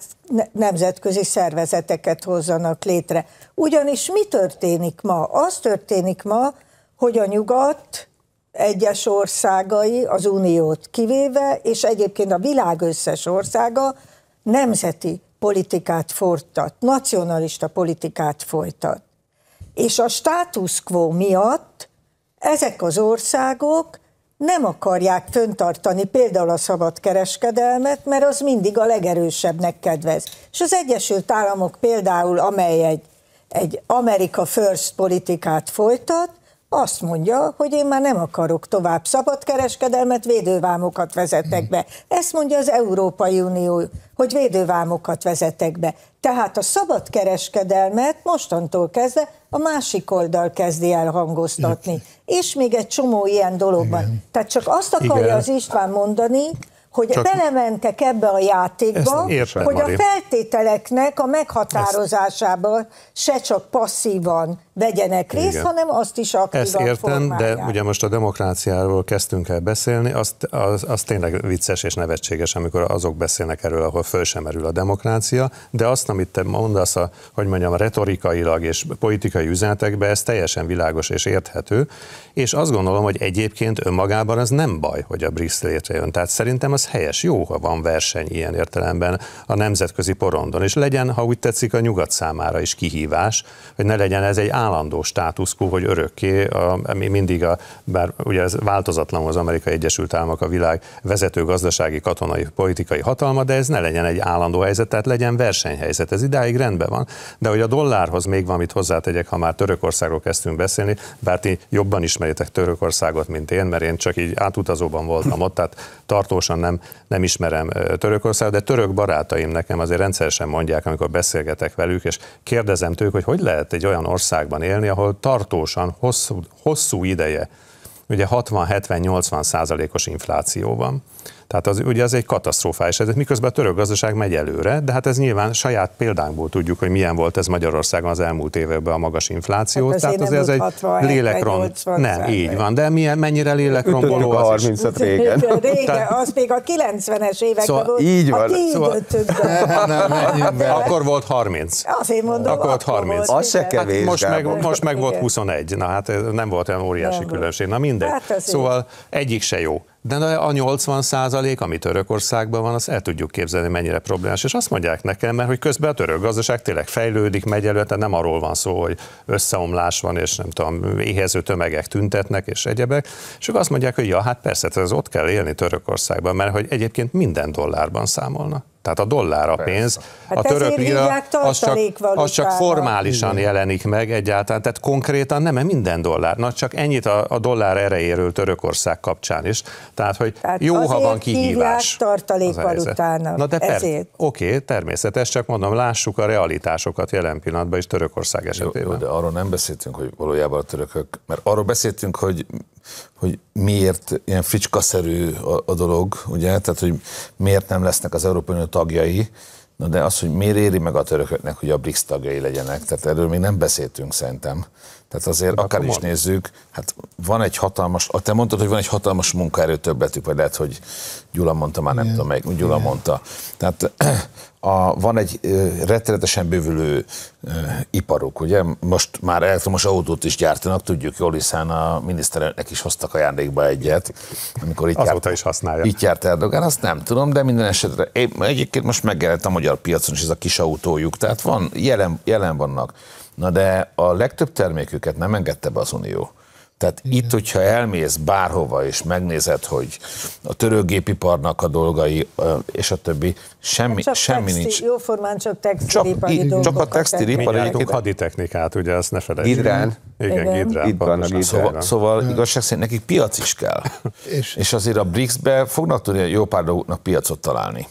nemzetközi szervezeteket hozzanak létre. Ugyanis mi történik ma? Az történik ma, hogy a nyugat egyes országai, az uniót kivéve, és egyébként a világ összes országa nemzeti politikát folytat, nacionalista politikát folytat. És a státusz quo miatt ezek az országok nem akarják föntartani például a szabad kereskedelmet, mert az mindig a legerősebbnek kedvez. És az Egyesült Államok például, amely egy, egy Amerika First politikát folytat, azt mondja, hogy én már nem akarok tovább szabadkereskedelmet, védővámokat vezetek be. Ezt mondja az Európai Unió, hogy védővámokat vezetek be. Tehát a szabadkereskedelmet mostantól kezdve a másik oldal kezdi el hangoztatni. És még egy csomó ilyen dologban. Igen. Tehát csak azt akarja Igen. az István mondani, hogy Csak belementek ebbe a játékba, értem, hogy Mari. a feltételeknek a meghatározásában se csak passzívan vegyenek részt, Igen. hanem azt is aktívan Ezt értem, formálják. de ugye most a demokráciáról kezdtünk el beszélni, azt, az, az tényleg vicces és nevetséges, amikor azok beszélnek erről, ahol föl sem merül a demokrácia, de azt, amit te mondasz, a, hogy mondjam, retorikailag és politikai üzenetekben, ez teljesen világos és érthető, és azt gondolom, hogy egyébként önmagában az nem baj, hogy a BRICS létrejön. Tehát szerintem az helyes, jó, ha van verseny ilyen értelemben a nemzetközi porondon, és legyen, ha úgy tetszik, a nyugat számára is kihívás, hogy ne legyen ez egy állandó státuszkú, hogy örökké, a, mindig, a, bár ugye ez változatlan az Amerikai Egyesült Államok a világ vezető gazdasági, katonai, politikai hatalma, de ez ne legyen egy állandó helyzet, tehát legyen versenyhelyzet. Ez idáig rendben van, de hogy a dollárhoz még valamit hozzátegyek, ha már Törökországról kezdtünk beszélni, bár ti jobban ismeritek Törökországot, mint én, mert én csak így átutazóban voltam ott, tehát tartósan nem, nem ismerem Törökországot, de török barátaim nekem azért rendszeresen mondják, amikor beszélgetek velük, és kérdezem tőlük, hogy hogy lehet egy olyan ország országban élni, ahol tartósan, hosszú, hosszú ideje, ugye 60-70-80 százalékos infláció van. Tehát az, ugye ez egy katasztrofális helyzet, miközben a török gazdaság megy előre, de hát ez nyilván saját példánkból tudjuk, hogy milyen volt ez Magyarországon az elmúlt években a magas infláció. Hát Tehát azért ez egy lélekron. Nem, így van, de milyen, mennyire lélekromboló az a 30 régen. régen az még a 90-es években szóval, volt. Így van. A szóval, Nem, nem, nem. akkor volt 30. Azért mondom, akkor, volt 30. Az se kevés. Hát most, meg, most meg volt 21. Na hát nem volt olyan óriási különbség. Na mindegy. Hát szóval egyik se jó de a 80 százalék, ami Törökországban van, azt el tudjuk képzelni, mennyire problémás. És azt mondják nekem, mert hogy közben a török gazdaság tényleg fejlődik, megy előtt, tehát nem arról van szó, hogy összeomlás van, és nem tudom, éhező tömegek tüntetnek, és egyebek. És ők azt mondják, hogy ja, hát persze, ez ott kell élni Törökországban, mert hogy egyébként minden dollárban számolnak. Tehát a dollár a pénz. Hát a török lira az csak, az csak formálisan Igen. jelenik meg egyáltalán, tehát konkrétan nem, mert minden dollár. Na csak ennyit a, a dollár erejéről Törökország kapcsán is. Tehát, hogy tehát jó, ha van kihívás. tartalékvalutának. Na de per, oké, természetes, csak mondom, lássuk a realitásokat jelen pillanatban is Törökország esetében. Jó, de arról nem beszéltünk, hogy valójában a törökök, mert arról beszéltünk, hogy hogy miért ilyen fricskaszerű a, a dolog, ugye, tehát hogy miért nem lesznek az Európai Unió tagjai, Na de az, hogy miért éri meg a törököknek, hogy a BRICS tagjai legyenek, tehát erről még nem beszéltünk szerintem. Tehát azért De akár is nézzük, hát van egy hatalmas, a te mondtad, hogy van egy hatalmas munkaerő többletük, vagy lehet, hogy Gyula mondta, már nem Igen. tudom meg, Gyula Igen. mondta. Tehát a, van egy rettenetesen bővülő e, iparuk, ugye? Most már elektromos autót is gyártanak, tudjuk jól, hiszen a miniszterelnök is hoztak ajándékba egyet, amikor itt Azóta járt, is használja. Itt járt Erdogan, azt nem tudom, de minden esetre én, egyébként most megjelent a magyar piacon is ez a kis autójuk, tehát van, jelen, jelen vannak. Na de a legtöbb terméküket nem engedte be az Unió. Tehát Igen. itt, hogyha elmész bárhova, és megnézed, hogy a törőgépiparnak a dolgai, és a többi, semmi, hát csak semmi textil, nincs. Jóformán csak textilipari csak, dolgok. Csak a textilipari. Mindjárt haditechnikát, ugye, ezt ne felejtsük. Gidrán. Igen, Igen. Gidrán. Itt van a Gidrán. Szóval, szóval igazság szerint nekik piac is kell. és, és azért a BRICS-be fognak tudni jó pár dolgoknak piacot találni.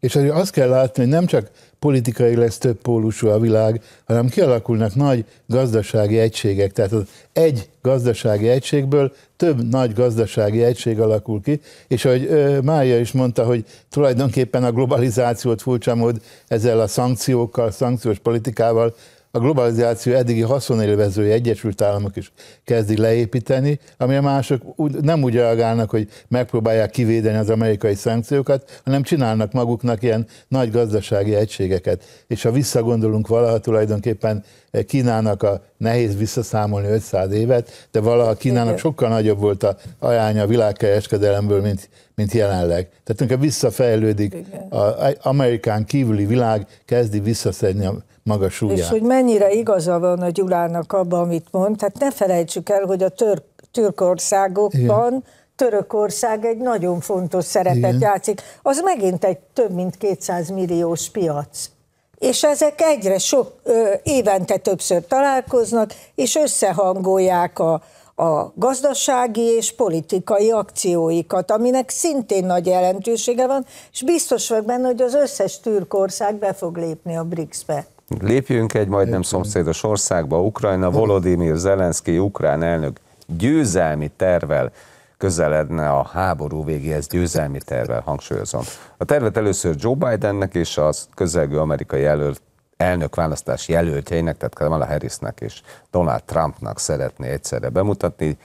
És azért azt kell látni, hogy nem csak politikai lesz több pólusú a világ, hanem kialakulnak nagy gazdasági egységek. Tehát az egy gazdasági egységből több nagy gazdasági egység alakul ki, és ahogy Mária is mondta, hogy tulajdonképpen a globalizációt furcsa mód ezzel a szankciókkal, szankciós politikával a globalizáció eddigi haszonélvezői Egyesült Államok is kezdi leépíteni, ami a mások úgy, nem úgy reagálnak, hogy megpróbálják kivédeni az amerikai szankciókat, hanem csinálnak maguknak ilyen nagy gazdasági egységeket. És ha visszagondolunk valaha tulajdonképpen eh, Kínának a nehéz visszaszámolni 500 évet, de valaha Kínának sokkal nagyobb volt a aránya a világkereskedelemből, mint, mint jelenleg. Tehát inkább visszafejlődik, az Amerikán kívüli világ kezdi visszaszedni a maga súlyát. És hogy mennyire igaza van a Gyulának abban, amit mond, tehát ne felejtsük el, hogy a tör- Türkországokban Igen. Törökország egy nagyon fontos szerepet Igen. játszik. Az megint egy több mint 200 milliós piac. És ezek egyre sok, ö, évente többször találkoznak, és összehangolják a, a gazdasági és politikai akcióikat, aminek szintén nagy jelentősége van, és biztos vagyok benne, hogy az összes türkország be fog lépni a BRICS-be. Lépjünk egy majdnem Lépjünk. szomszédos országba, Ukrajna, Volodymyr Zelenszky, ukrán elnök győzelmi tervel közeledne a háború végéhez, győzelmi tervel, hangsúlyozom. A tervet először Joe Bidennek és a közelgő amerikai jelölt, elnök választás jelöltjeinek, tehát Kamala Harrisnek és Donald Trumpnak szeretné egyszerre bemutatni,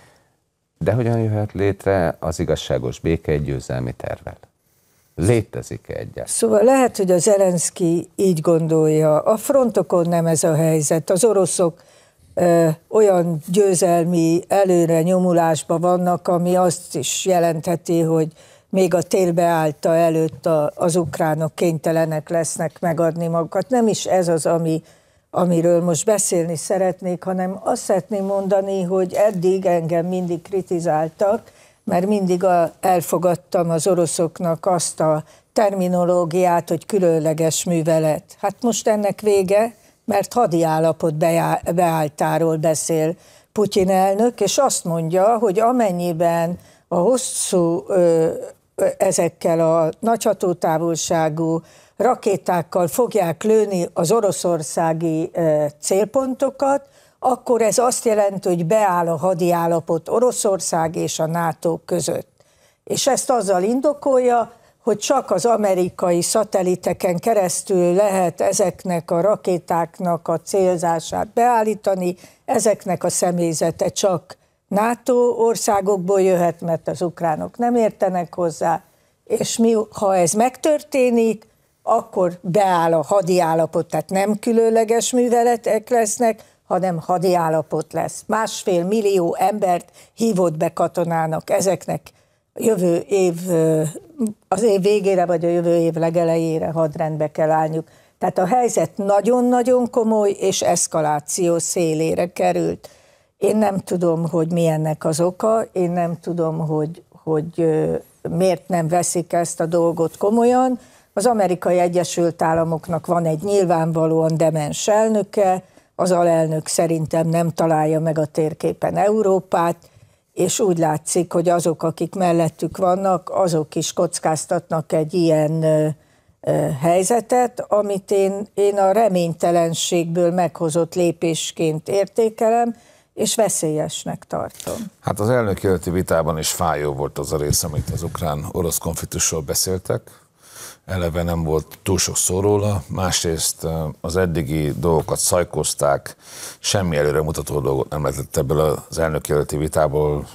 de hogyan jöhet létre az igazságos béke egy győzelmi tervel? létezik -e egyet? Szóval lehet, hogy a Zelenszky így gondolja. A frontokon nem ez a helyzet. Az oroszok ö, olyan győzelmi előre nyomulásban vannak, ami azt is jelentheti, hogy még a télbe állta előtt a, az ukránok kénytelenek lesznek megadni magukat. Nem is ez az, ami, amiről most beszélni szeretnék, hanem azt szeretném mondani, hogy eddig engem mindig kritizáltak, mert mindig a, elfogadtam az oroszoknak azt a terminológiát, hogy különleges művelet. Hát most ennek vége, mert hadi állapot beálltáról beszél Putyin elnök, és azt mondja, hogy amennyiben a hosszú ezekkel a nagyhatótávolságú rakétákkal fogják lőni az oroszországi célpontokat, akkor ez azt jelenti, hogy beáll a hadi állapot Oroszország és a NATO között. És ezt azzal indokolja, hogy csak az amerikai szatelliteken keresztül lehet ezeknek a rakétáknak a célzását beállítani, ezeknek a személyzete csak NATO országokból jöhet, mert az ukránok nem értenek hozzá, és mi, ha ez megtörténik, akkor beáll a hadi állapot, tehát nem különleges műveletek lesznek, hanem állapot lesz. Másfél millió embert hívott be katonának ezeknek jövő év, az év végére vagy a jövő év legelejére hadrendbe kell állniuk. Tehát a helyzet nagyon-nagyon komoly és eszkaláció szélére került. Én nem tudom, hogy mi ennek az oka, én nem tudom, hogy, hogy miért nem veszik ezt a dolgot komolyan. Az amerikai Egyesült Államoknak van egy nyilvánvalóan demens elnöke, az alelnök szerintem nem találja meg a térképen Európát, és úgy látszik, hogy azok, akik mellettük vannak, azok is kockáztatnak egy ilyen helyzetet, amit én, én a reménytelenségből meghozott lépésként értékelem, és veszélyesnek tartom. Hát az elnök vitában is fájó volt az a rész, amit az ukrán-orosz konfliktusról beszéltek, eleve nem volt túl sok szó róla, másrészt az eddigi dolgokat szajkozták, semmi előremutató dolgot nem lehetett ebből az elnök jelölti vitából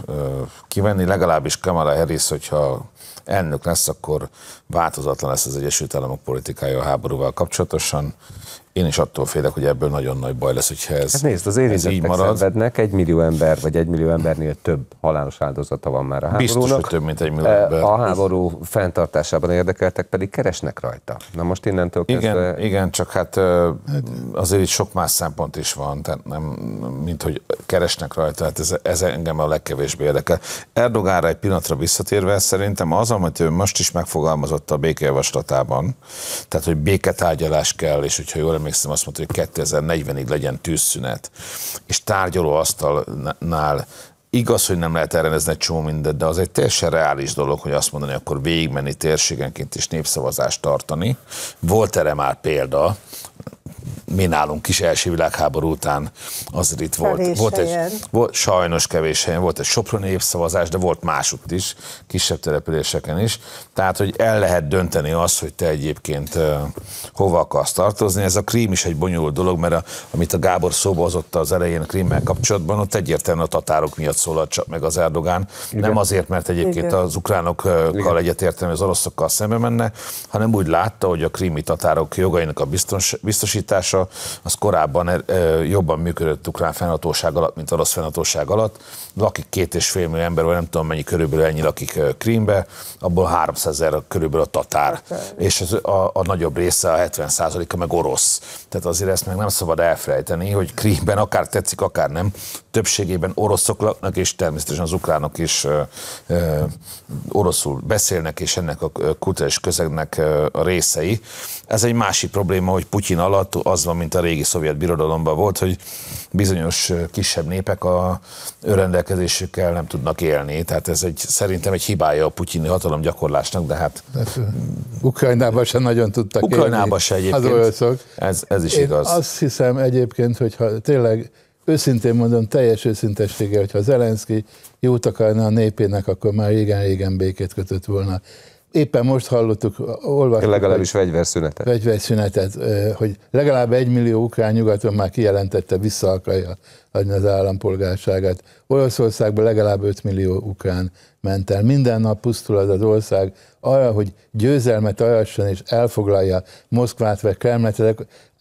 kivenni, legalábbis Kamala Harris, hogyha elnök lesz, akkor változatlan lesz az Egyesült Államok politikája a háborúval kapcsolatosan. Én is attól félek, hogy ebből nagyon nagy baj lesz, hogyha ez, hát nézd, az érintettek marad. szenvednek, egy millió ember, vagy egy millió embernél több halálos áldozata van már a háborúnak. Biztos, hogy több, mint egy millió eh, ember. A háború fenntartásában érdekeltek pedig keresnek rajta. Na most innentől igen, kezdve... Igen, csak hát azért itt sok más szempont is van, tehát nem, mint hogy keresnek rajta, hát ez, ez engem a legkevésbé érdekel. Erdogánra egy pillanatra visszatérve, szerintem az, amit ő most is megfogalmazott a békejavaslatában, tehát hogy béketárgyalás kell, és hogyha jól emlékszem, azt mondta, hogy 2040-ig legyen tűzszünet, és asztalnál Igaz, hogy nem lehet elrendezni egy csomó mindent, de az egy teljesen reális dolog, hogy azt mondani, akkor végigmenni térségenként és népszavazást tartani. Volt erre már példa, mi nálunk is első világháború után az itt volt. Kevés volt egy, volt, sajnos kevés helyen volt egy Soproni évszavazás, de volt másutt is, kisebb településeken is. Tehát, hogy el lehet dönteni azt, hogy te egyébként hova akarsz tartozni. Ez a krím is egy bonyolult dolog, mert a, amit a Gábor szóba hozott az elején a krímmel kapcsolatban, ott egyértelműen a tatárok miatt szólalt csak meg az Erdogán. Igen. Nem azért, mert egyébként Igen. az ukránokkal egyetérteni az oroszokkal szembe menne, hanem úgy látta, hogy a krími tatárok jogainak a biztos, biztosítása hatása, az korábban eh, eh, jobban működött ukrán fennhatóság alatt, mint orosz fennhatóság alatt. Lakik két és fél millió ember, vagy nem tudom mennyi körülbelül ennyi lakik eh, Krímbe, abból 300 ezer körülbelül a tatár, és az, a, a nagyobb része, a 70 a meg orosz. Tehát azért ezt meg nem szabad elfelejteni, hogy Krímben akár tetszik, akár nem, többségében oroszok laknak, és természetesen az ukránok is e, e, oroszul beszélnek, és ennek a kulturális közegnek a részei. Ez egy másik probléma, hogy Putyin alatt az van, mint a régi szovjet birodalomban volt, hogy bizonyos kisebb népek a önrendelkezésükkel nem tudnak élni. Tehát ez egy, szerintem egy hibája a putyini hatalomgyakorlásnak, de hát... Ukrajnában sem nagyon tudtak Ukrajnában sem se egyébként. Az olcok. Ez, ez is Én igaz. azt hiszem egyébként, hogyha tényleg őszintén mondom, teljes őszintességgel, hogyha Zelenszky jót akarna a népének, akkor már igen-igen békét kötött volna Éppen most hallottuk, olvastuk. Legalábbis vegyverszünetet. Vegyverszünetet, hogy legalább egy millió ukrán nyugaton már kijelentette, vissza akarja adni az állampolgárságát. Olaszországban legalább 5 millió ukrán ment el. Minden nap pusztul az az ország arra, hogy győzelmet ajasson és elfoglalja Moszkvát vagy Kremlet,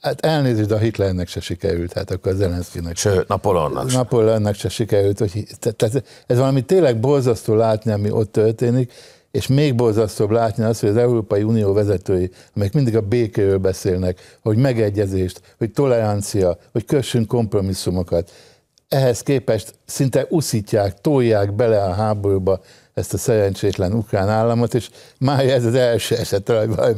Hát elnézést, de a Hitlernek se sikerült, hát akkor az Zelenszkinek. Sőt, Napoleonnak napolónak. Napoleonnak se sikerült. Hogy, tehát ez valami tényleg borzasztó látni, ami ott történik, és még borzasztóbb látni azt, hogy az Európai Unió vezetői, amelyek mindig a békéről beszélnek, hogy megegyezést, hogy tolerancia, hogy kössünk kompromisszumokat, ehhez képest szinte uszítják, tolják bele a háborúba ezt a szerencsétlen ukrán államot, és már ez az első eset,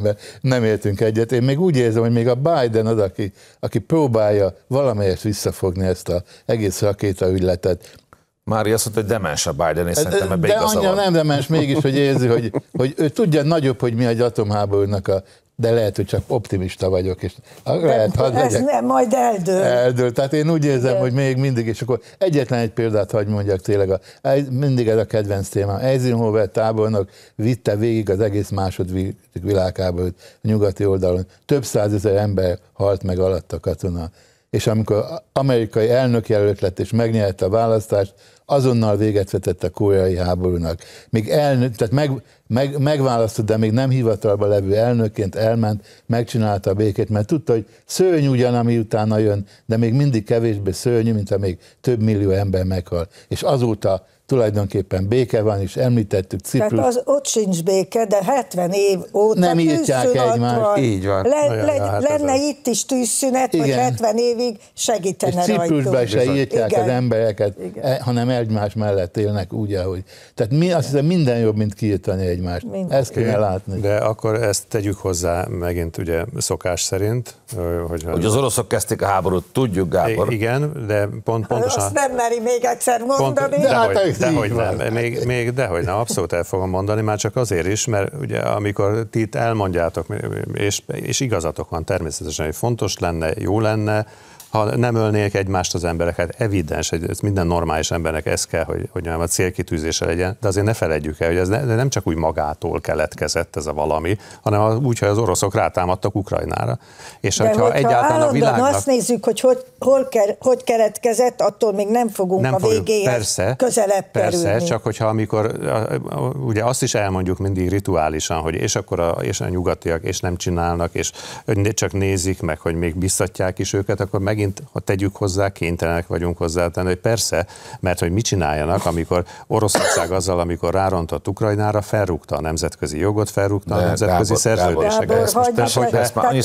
mert nem értünk egyet. Én még úgy érzem, hogy még a Biden az, aki, aki próbálja valamelyest visszafogni ezt az egész rakétaügyletet, Mária azt mondta, hogy a Biden, és szerintem ebbe De annyira nem demens mégis, hogy érzi, hogy, hogy ő tudja nagyobb, hogy mi egy atomháborúnak a de lehet, hogy csak optimista vagyok, és lehet, ha ez Nem, majd eldől. Eldől, tehát én úgy érzem, de. hogy még mindig, és akkor egyetlen egy példát hagy mondjak tényleg, a, mindig ez a kedvenc témám. Eisenhower tábornok vitte végig az egész második világháborút a nyugati oldalon. Több százezer ember halt meg alatt a katona. És amikor amerikai elnök jelölt lett, és megnyerte a választást, azonnal véget vetett a koreai háborúnak. Még elnök, tehát meg, meg, megválasztott, de még nem hivatalban levő elnökként elment, megcsinálta a békét, mert tudta, hogy szörny ugyan, ami utána jön, de még mindig kevésbé szörnyű, mint amíg több millió ember meghal. És azóta tulajdonképpen béke van, és említettük Ciprus. Tehát az, ott sincs béke, de 70 év óta Nem írtják egymást. Van. Így van. Le, Olyan, le, hát lenne az... itt is tűzszünet, Igen. hogy 70 évig segítene és Ciprusban se írtják Igen. az embereket, Igen. E- hanem egymás mellett élnek úgy, ahogy. Tehát mi, azt hiszem minden jobb, mint kiirtani egymást. Minden. Ezt kéne látni. De akkor ezt tegyük hozzá megint ugye szokás szerint. Hogy, hogy az oroszok kezdték a háborút, tudjuk, Gábor. Igen, de pont pontosan... Azt nem meri még egyszer mondani. Pont, de hát dehogy van. nem, még, még dehogy nem, abszolút el fogom mondani, már csak azért is, mert ugye amikor ti itt elmondjátok, és, és igazatok van természetesen, hogy fontos lenne, jó lenne, ha nem ölnék egymást az embereket, hát evidens, hogy ez minden normális embernek ez kell, hogy, hogy a célkitűzése legyen, de azért ne felejtjük el, hogy ez ne, nem csak úgy magától keletkezett ez a valami, hanem úgy, hogy az oroszok rátámadtak Ukrajnára. És de hogyha, hogyha egyáltalán a világnak... azt nézzük, hogy hogy, hol kell, hogy keletkezett, attól még nem fogunk nem a végéhez persze, közelebb Persze, kerülni. csak hogyha amikor, ugye azt is elmondjuk mindig rituálisan, hogy és akkor a, és a nyugatiak, és nem csinálnak, és csak nézik meg, hogy még biztatják is őket, akkor meg megint, ha tegyük hozzá, kénytelenek vagyunk tenni, hogy persze, mert hogy mit csináljanak, amikor Oroszország azzal, amikor rárontott Ukrajnára, felrúgta a nemzetközi jogot, felrúgta a nemzetközi szerződéseket.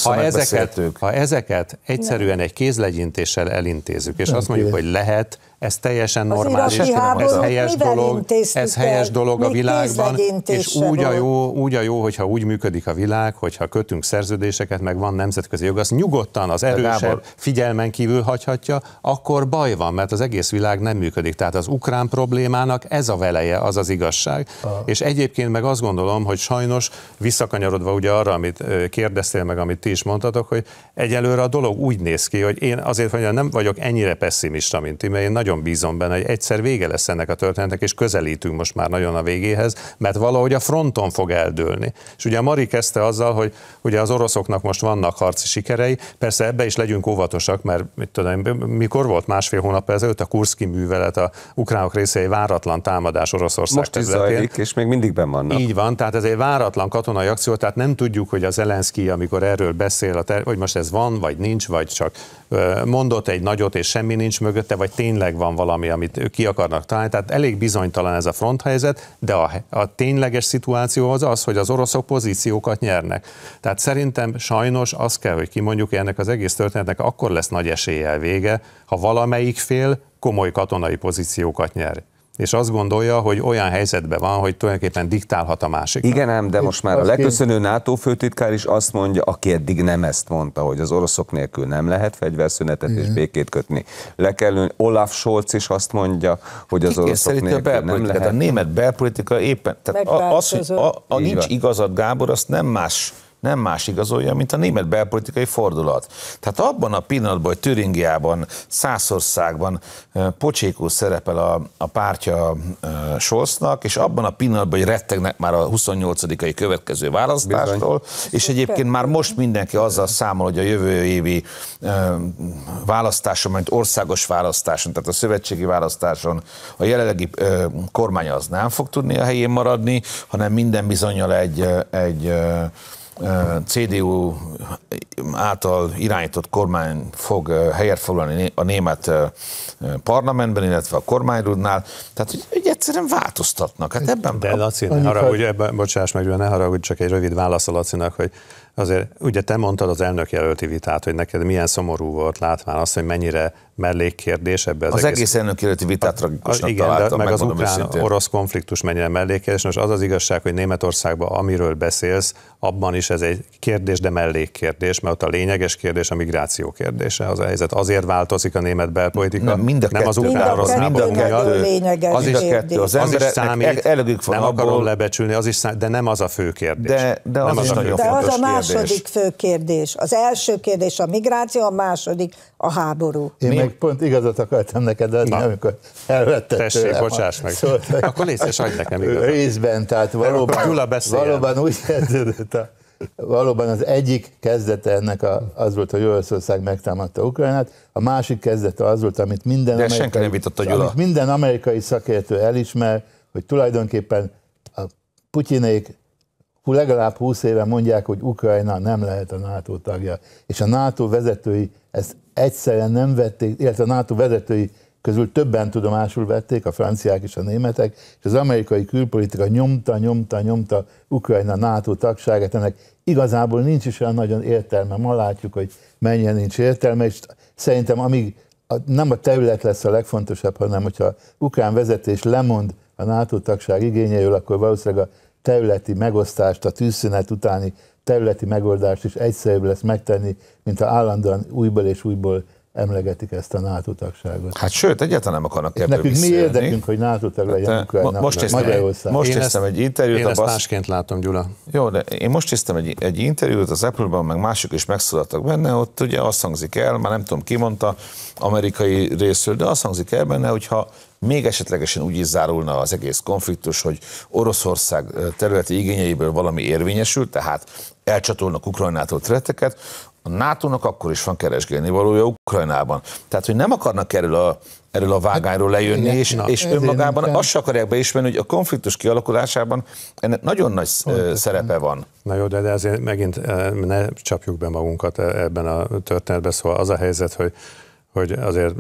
Ha ezeket, ha ezeket egyszerűen egy kézlegyintéssel elintézzük, és azt mondjuk, hogy lehet, ez teljesen normális, ez háború, helyes dolog, ez helyes dolog a világban, és úgy a, jó, úgy a jó, hogyha úgy működik a világ, hogyha kötünk szerződéseket, meg van nemzetközi jog, azt nyugodtan az erősebb figyelmen kívül hagyhatja, akkor baj van, mert az egész világ nem működik. Tehát az ukrán problémának ez a veleje, az az igazság. Aha. És egyébként meg azt gondolom, hogy sajnos visszakanyarodva ugye arra, amit kérdeztél meg, amit ti is mondtatok, hogy egyelőre a dolog úgy néz ki, hogy én azért, hogy nem vagyok ennyire pessimista, mint ti, mert én nagyon bízom benne, hogy egyszer vége lesz ennek a történetnek, és közelítünk most már nagyon a végéhez, mert valahogy a fronton fog eldőlni. És ugye Mari kezdte azzal, hogy ugye az oroszoknak most vannak harci sikerei, persze ebbe is legyünk óvatosak, mert mit tudom, mikor volt másfél hónap ezelőtt a Kurszki művelet, a ukránok részei váratlan támadás Oroszország Most is zajlik, és még mindig benn vannak. Így van, tehát ez egy váratlan katonai akció, tehát nem tudjuk, hogy a Zelenszky, amikor erről beszél, hogy most ez van, vagy nincs, vagy csak mondott egy nagyot, és semmi nincs mögötte, vagy tényleg tényleg van valami, amit ők ki akarnak találni, tehát elég bizonytalan ez a fronthelyzet, de a, a tényleges szituáció az az, hogy az oroszok pozíciókat nyernek. Tehát szerintem sajnos azt kell, hogy kimondjuk, ennek az egész történetnek akkor lesz nagy eséllyel vége, ha valamelyik fél komoly katonai pozíciókat nyer és azt gondolja, hogy olyan helyzetben van, hogy tulajdonképpen diktálhat a másik. Igen, nem, de most már a leköszönő NATO főtitkár is azt mondja, aki eddig nem ezt mondta, hogy az oroszok nélkül nem lehet fegyverszünetet Igen. és békét kötni. Le kell Olaf Scholz is azt mondja, hogy az Ki oroszok nélkül a nem lehet. A német belpolitika éppen, tehát az, hogy a, a, a nincs igazad, Gábor, azt nem más nem más igazolja, mint a német belpolitikai fordulat. Tehát abban a pillanatban, hogy Türingiában, Szászországban pocsékul szerepel a, a pártja Scholznak, és abban a pillanatban, hogy rettegnek már a 28-ai következő választástól, Bizony. és egyébként már most mindenki azzal számol, hogy a jövő évi választáson, mint országos választáson, tehát a szövetségi választáson a jelenlegi kormány az nem fog tudni a helyén maradni, hanem minden bizonyal egy, egy CDU által irányított kormány fog helyet foglalni a német parlamentben, illetve a kormányrudnál. Tehát, hogy, hogy egyszerűen változtatnak. Hát ebben De Laci, ne haragudj, ebben, bocsáss meg, ne haragudj, csak egy rövid válasz a Lacinak, hogy azért ugye te mondtad az jelölti vitát, hogy neked milyen szomorú volt látván azt, hogy mennyire mellékkérdés ebbe az, az egész, egész elnökjelölti vitát a, Igen, találtam, de meg az ukrán-orosz konfliktus mennyire mellékkérdés, és az az igazság, hogy Németországban amiről beszélsz, abban is is ez egy kérdés, de mellékkérdés, mert ott a lényeges kérdés a migráció kérdése. Az a helyzet azért változik a német belpolitika, nem, mind a nem az ukrán orosz mind a kettő az is, kettő. Az, az is számít, elegük van nem abból, akarom lebecsülni, az is számít, de nem az a fő kérdés. De, de az, nem az, is nagyon de az a második kérdés. fő kérdés. Az első kérdés a migráció, a második a háború. Én Mi? meg pont igazat akartam neked adni, Na. amikor elvettem. Tessék, bocsáss meg. Szóval, Akkor nézd, és adj nekem igazat. Részben, tehát valóban, valóban úgy kezdődött a valóban az egyik kezdete ennek a, az volt, hogy Oroszország megtámadta Ukrajnát, a másik kezdete az volt, amit minden, De amerikai, nem vitatta, amit minden amerikai szakértő elismer, hogy tulajdonképpen a Putyinék legalább 20 éve mondják, hogy Ukrajna nem lehet a NATO tagja. És a NATO vezetői ezt egyszerűen nem vették, illetve a NATO vezetői közül többen tudomásul vették, a franciák és a németek, és az amerikai külpolitika nyomta, nyomta, nyomta Ukrajna NATO tagságát, ennek igazából nincs is olyan nagyon értelme, ma látjuk, hogy mennyien nincs értelme, és szerintem amíg a, nem a terület lesz a legfontosabb, hanem hogyha ukrán vezetés lemond a NATO tagság igényeiről, akkor valószínűleg a területi megosztást, a tűzszünet utáni területi megoldást is egyszerűbb lesz megtenni, mint ha állandóan újból és újból emlegetik ezt a NATO tagságot. Hát sőt, egyáltalán nem akarnak ebből Nekünk mi érdekünk, hogy NATO tag legyen hát, eh, most hiszem, Magyarország. Most hiszem egy interjút. Én a ezt basz... másként látom, Gyula. Jó, de én most néztem egy, egy interjút az Apple-ban, meg mások is megszólaltak benne, ott ugye azt hangzik el, már nem tudom ki mondta, amerikai részről, de azt hangzik el benne, hogyha még esetlegesen úgy is zárulna az egész konfliktus, hogy Oroszország területi igényeiből valami érvényesül, tehát elcsatolnak Ukrajnától területeket, a NATO-nak akkor is van keresgélni valója Ukrajnában. Tehát, hogy nem akarnak erről a, erről a vágányról hát, lejönni, hát, és, na, és önmagában azt se akarják beismerni, hogy a konfliktus kialakulásában ennek nagyon nagy Olyan. szerepe van. Na jó, de, de azért megint ne csapjuk be magunkat ebben a történetben, szóval az a helyzet, hogy hogy azért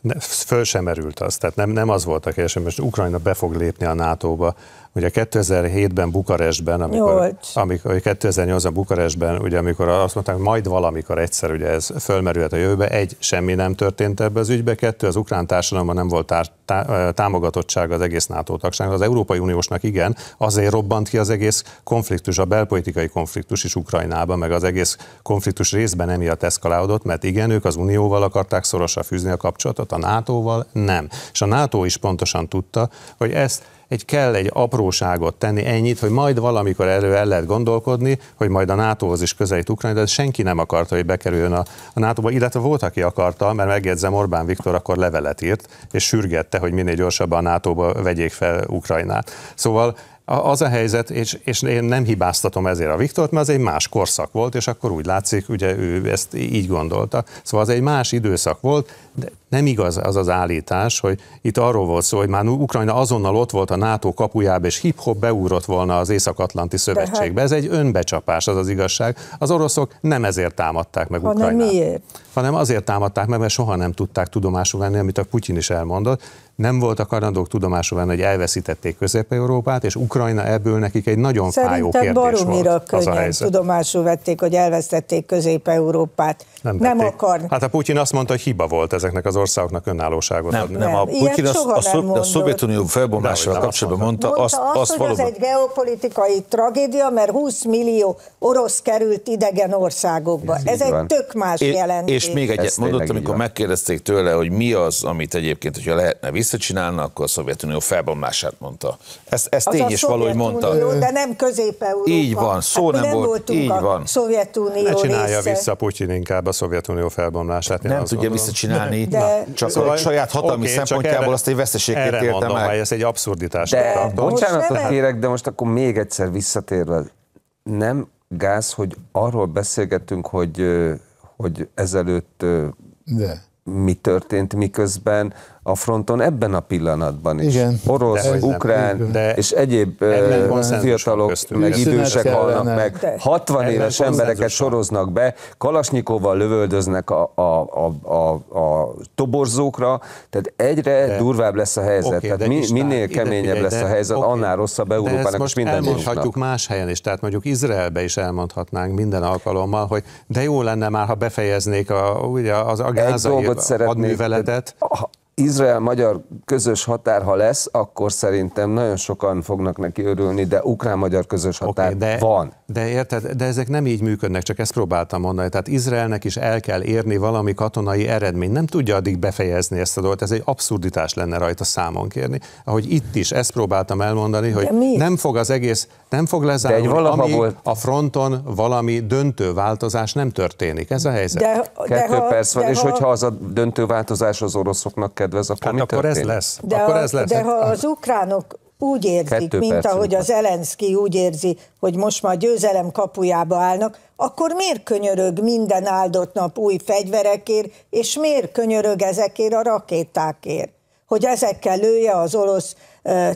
ne, föl sem merült az, tehát nem, nem az volt a kérdés, most Ukrajna be fog lépni a NATO-ba. Ugye 2007-ben Bukarestben, amikor, amikor 2008-ban Bukarestben, ugye amikor azt mondták, majd valamikor egyszer ugye ez fölmerülhet a jövőbe, egy, semmi nem történt ebbe az ügybe, kettő, az ukrán társadalomban nem volt tá, tá, támogatottság az egész NATO tagság, az Európai Uniósnak igen, azért robbant ki az egész konfliktus, a belpolitikai konfliktus is Ukrajnában, meg az egész konfliktus részben emiatt eszkalálódott, mert igen, ők az Unióval akarták szorosra fűzni a kapcsolatot, kapcsolatot a NATO-val, nem. És a NATO is pontosan tudta, hogy ezt egy kell egy apróságot tenni, ennyit, hogy majd valamikor elő el lehet gondolkodni, hogy majd a NATO-hoz is közelít Ukrajna, de senki nem akarta, hogy bekerüljön a, a NATO-ba, illetve volt, aki akarta, mert megjegyzem, Orbán Viktor akkor levelet írt, és sürgette, hogy minél gyorsabban a NATO-ba vegyék fel Ukrajnát. Szóval az a helyzet, és, és én nem hibáztatom ezért a Viktort, mert az egy más korszak volt, és akkor úgy látszik, ugye ő ezt így gondolta. Szóval az egy más időszak volt, de nem igaz az az állítás, hogy itt arról volt szó, hogy már Ukrajna azonnal ott volt a NATO kapujába, és hip-hop beugrott volna az Észak-Atlanti hát- Szövetségbe. Ez egy önbecsapás, az az igazság. Az oroszok nem ezért támadták meg Ukrajnát. hanem Miért? Hanem azért támadták meg, mert soha nem tudták tudomásul venni, amit a Putyin is elmondott. Nem voltak hajlandók tudomásul venni, hogy elveszítették Közép-Európát, és Ukrajna ebből nekik egy nagyon Szerintem fájó kérdés baromira volt könnyen az a tudomásul vették, hogy elvesztették Közép-Európát. Nem, nem akar. Hát a Putyin azt mondta, hogy hiba volt ezeknek az országoknak önállóságot nem, adni. Nem, nem, a Putyin azt, a, szo- a Szovjetunió felbomlásával kapcsolatban mondta, mondta azt, azt, azt, hogy valóban... ez egy geopolitikai tragédia, mert 20 millió orosz került idegen országokba. Ez, ez egy van. tök más é, jelentés. És még egyet mondott, amikor megkérdezték tőle, hogy mi az, amit egyébként, hogyha lehetne visszacsinálni, akkor a Szovjetunió felbomlását mondta. Ezt, ezt tény is való, hogy mondta. De nem Közép-Európa. Így van, hát szó hát nem, volt. Így van. Szovjetunió ne csinálja vissza Putyin inkább a Szovjetunió felbomlását. Nem tudja visszacsinálni. de de, csak szóval, a saját hatalmi okay, szempontjából azt egy veszteségként értem mondom, el. ez egy abszurditás. De, bocsánat, bocsánatot kérek, de most akkor még egyszer visszatérve. Nem gáz, hogy arról beszélgetünk, hogy, hogy ezelőtt de. mi történt, miközben a fronton ebben a pillanatban is. Igen. Orosz, de, ukrán de, és egyéb fiatalok, köztünk, meg idősek halnak meg. De. 60 éves embereket soroznak be, kalasnyikóval lövöldöznek a, a, a, a, a toborzókra, tehát egyre de, durvább lesz a helyzet. Okay, tehát mi, minél minébb keményebb figyelj, lesz a helyzet, okay, annál rosszabb Európának most és minden elmondhatjuk más helyen is, tehát mondjuk Izraelbe is elmondhatnánk minden alkalommal, hogy de jó lenne már, ha befejeznék a, ugye, az a gázai hadműveletet. Izrael-magyar közös határ, ha lesz, akkor szerintem nagyon sokan fognak neki örülni, de ukrán-magyar közös határ okay, de, van. De érted, de ezek nem így működnek, csak ezt próbáltam mondani. Tehát Izraelnek is el kell érni valami katonai eredmény, Nem tudja addig befejezni ezt a dolgot, ez egy abszurditás lenne rajta számon kérni. Ahogy itt is, ezt próbáltam elmondani, hogy nem fog az egész, nem fog lezárni, de egy ami volt. a fronton valami döntő változás nem történik. Ez a helyzet. De, de Kettő ha, perc van, de és ha... hogyha az a döntő változás az oroszoknak kedvez, akkor hát mi akkor történik? ez lesz. De, akkor ha, ez lesz. de ha az ukránok úgy érzik, Kettő mint ahogy az Elenszki úgy érzi, hogy most már győzelem kapujába állnak, akkor miért könyörög minden áldott nap új fegyverekért, és miért könyörög ezekért a rakétákért? Hogy ezekkel lője az orosz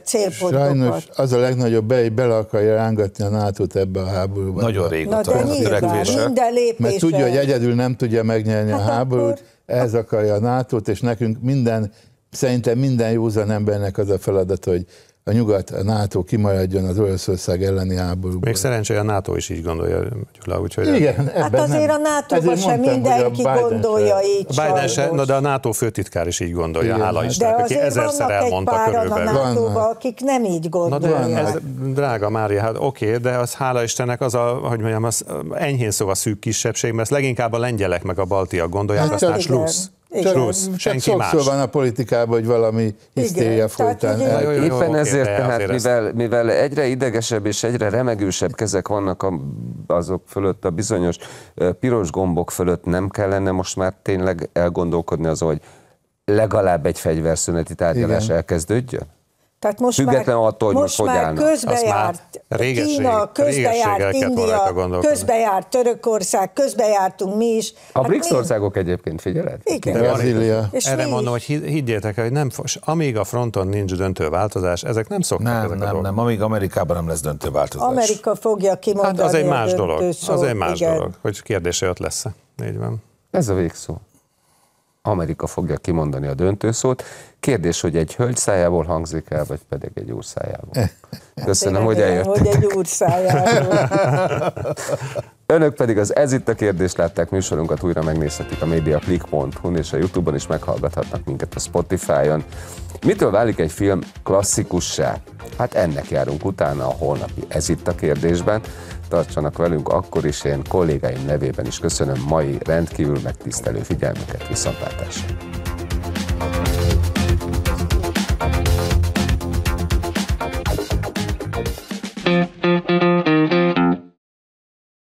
célpontokat. Sajnos az a legnagyobb bej, bele akarja rángatni a nato ebbe a háborúba. Nagyon régóta Na de nyilván, minden lépése. Mert tudja, hogy egyedül nem tudja megnyerni hát a háborút, akkor ez akarja a nato és nekünk minden, szerintem minden józan embernek az a feladat, hogy a nyugat, a NATO kimaradjon az Oroszország elleni háborúban. Még szerencsére a NATO is így gondolja, Gyula, úgyhogy... Igen, ebben hát azért nem. a nato sem mondtam, mindenki Biden gondolja se. így. Biden se, no, de a NATO főtitkár is így gondolja, Igen, hála hát- Istennek, aki ezerszer elmondta körülbelül. a nato akik nem így gondolják. Na, de ez, drága Mária, hát oké, de az hála Istennek az a, hogy mondjam, az enyhén szóval szűk kisebbség, mert ezt leginkább a lengyelek meg a baltiak gondolják, hát aztán slussz. Igen. Trusz, senki más. van a politikában, hogy valami hisztéria folytán. Tehát, el... Éppen jó, jó, ezért oké, tehát, mivel, mivel egyre idegesebb és egyre remegősebb kezek vannak a, azok fölött, a bizonyos piros gombok fölött nem kellene most már tényleg elgondolkodni az, hogy legalább egy fegyverszüneti tárgyalás Igen. elkezdődjön? Tehát most Független már, attól, hogy most, hogy már közbejárt Kína, közbejárt India, közbejárt Törökország, közbejártunk mi is. A hát BRICS mi... országok egyébként, figyeled? Igen. Brazília. És Erre mi? mondom, hogy higgyétek el, hogy nem, amíg a fronton nincs döntő változás, ezek nem szoktak nem, ezek nem, a Nem, amíg Amerikában nem lesz döntő változás. Amerika fogja kimondani hát az egy más dolog, szó, az egy más igen. dolog, hogy kérdése ott lesz -e. Így van. Ez a végszó. Amerika fogja kimondani a döntőszót. Kérdés, hogy egy hölgy szájából hangzik el, vagy pedig egy úr szájából. Köszönöm, hogy eljöttetek. Hogy egy úr Önök pedig az Ez itt a kérdés látták műsorunkat, újra megnézhetik a mediaclick.hu-n és a Youtube-on is meghallgathatnak minket a Spotify-on. Mitől válik egy film klasszikussá? Hát ennek járunk utána a holnapi Ez itt a kérdésben tartsanak velünk akkor is, én kollégáim nevében is köszönöm mai rendkívül megtisztelő figyelmüket, viszontlátásra! thank you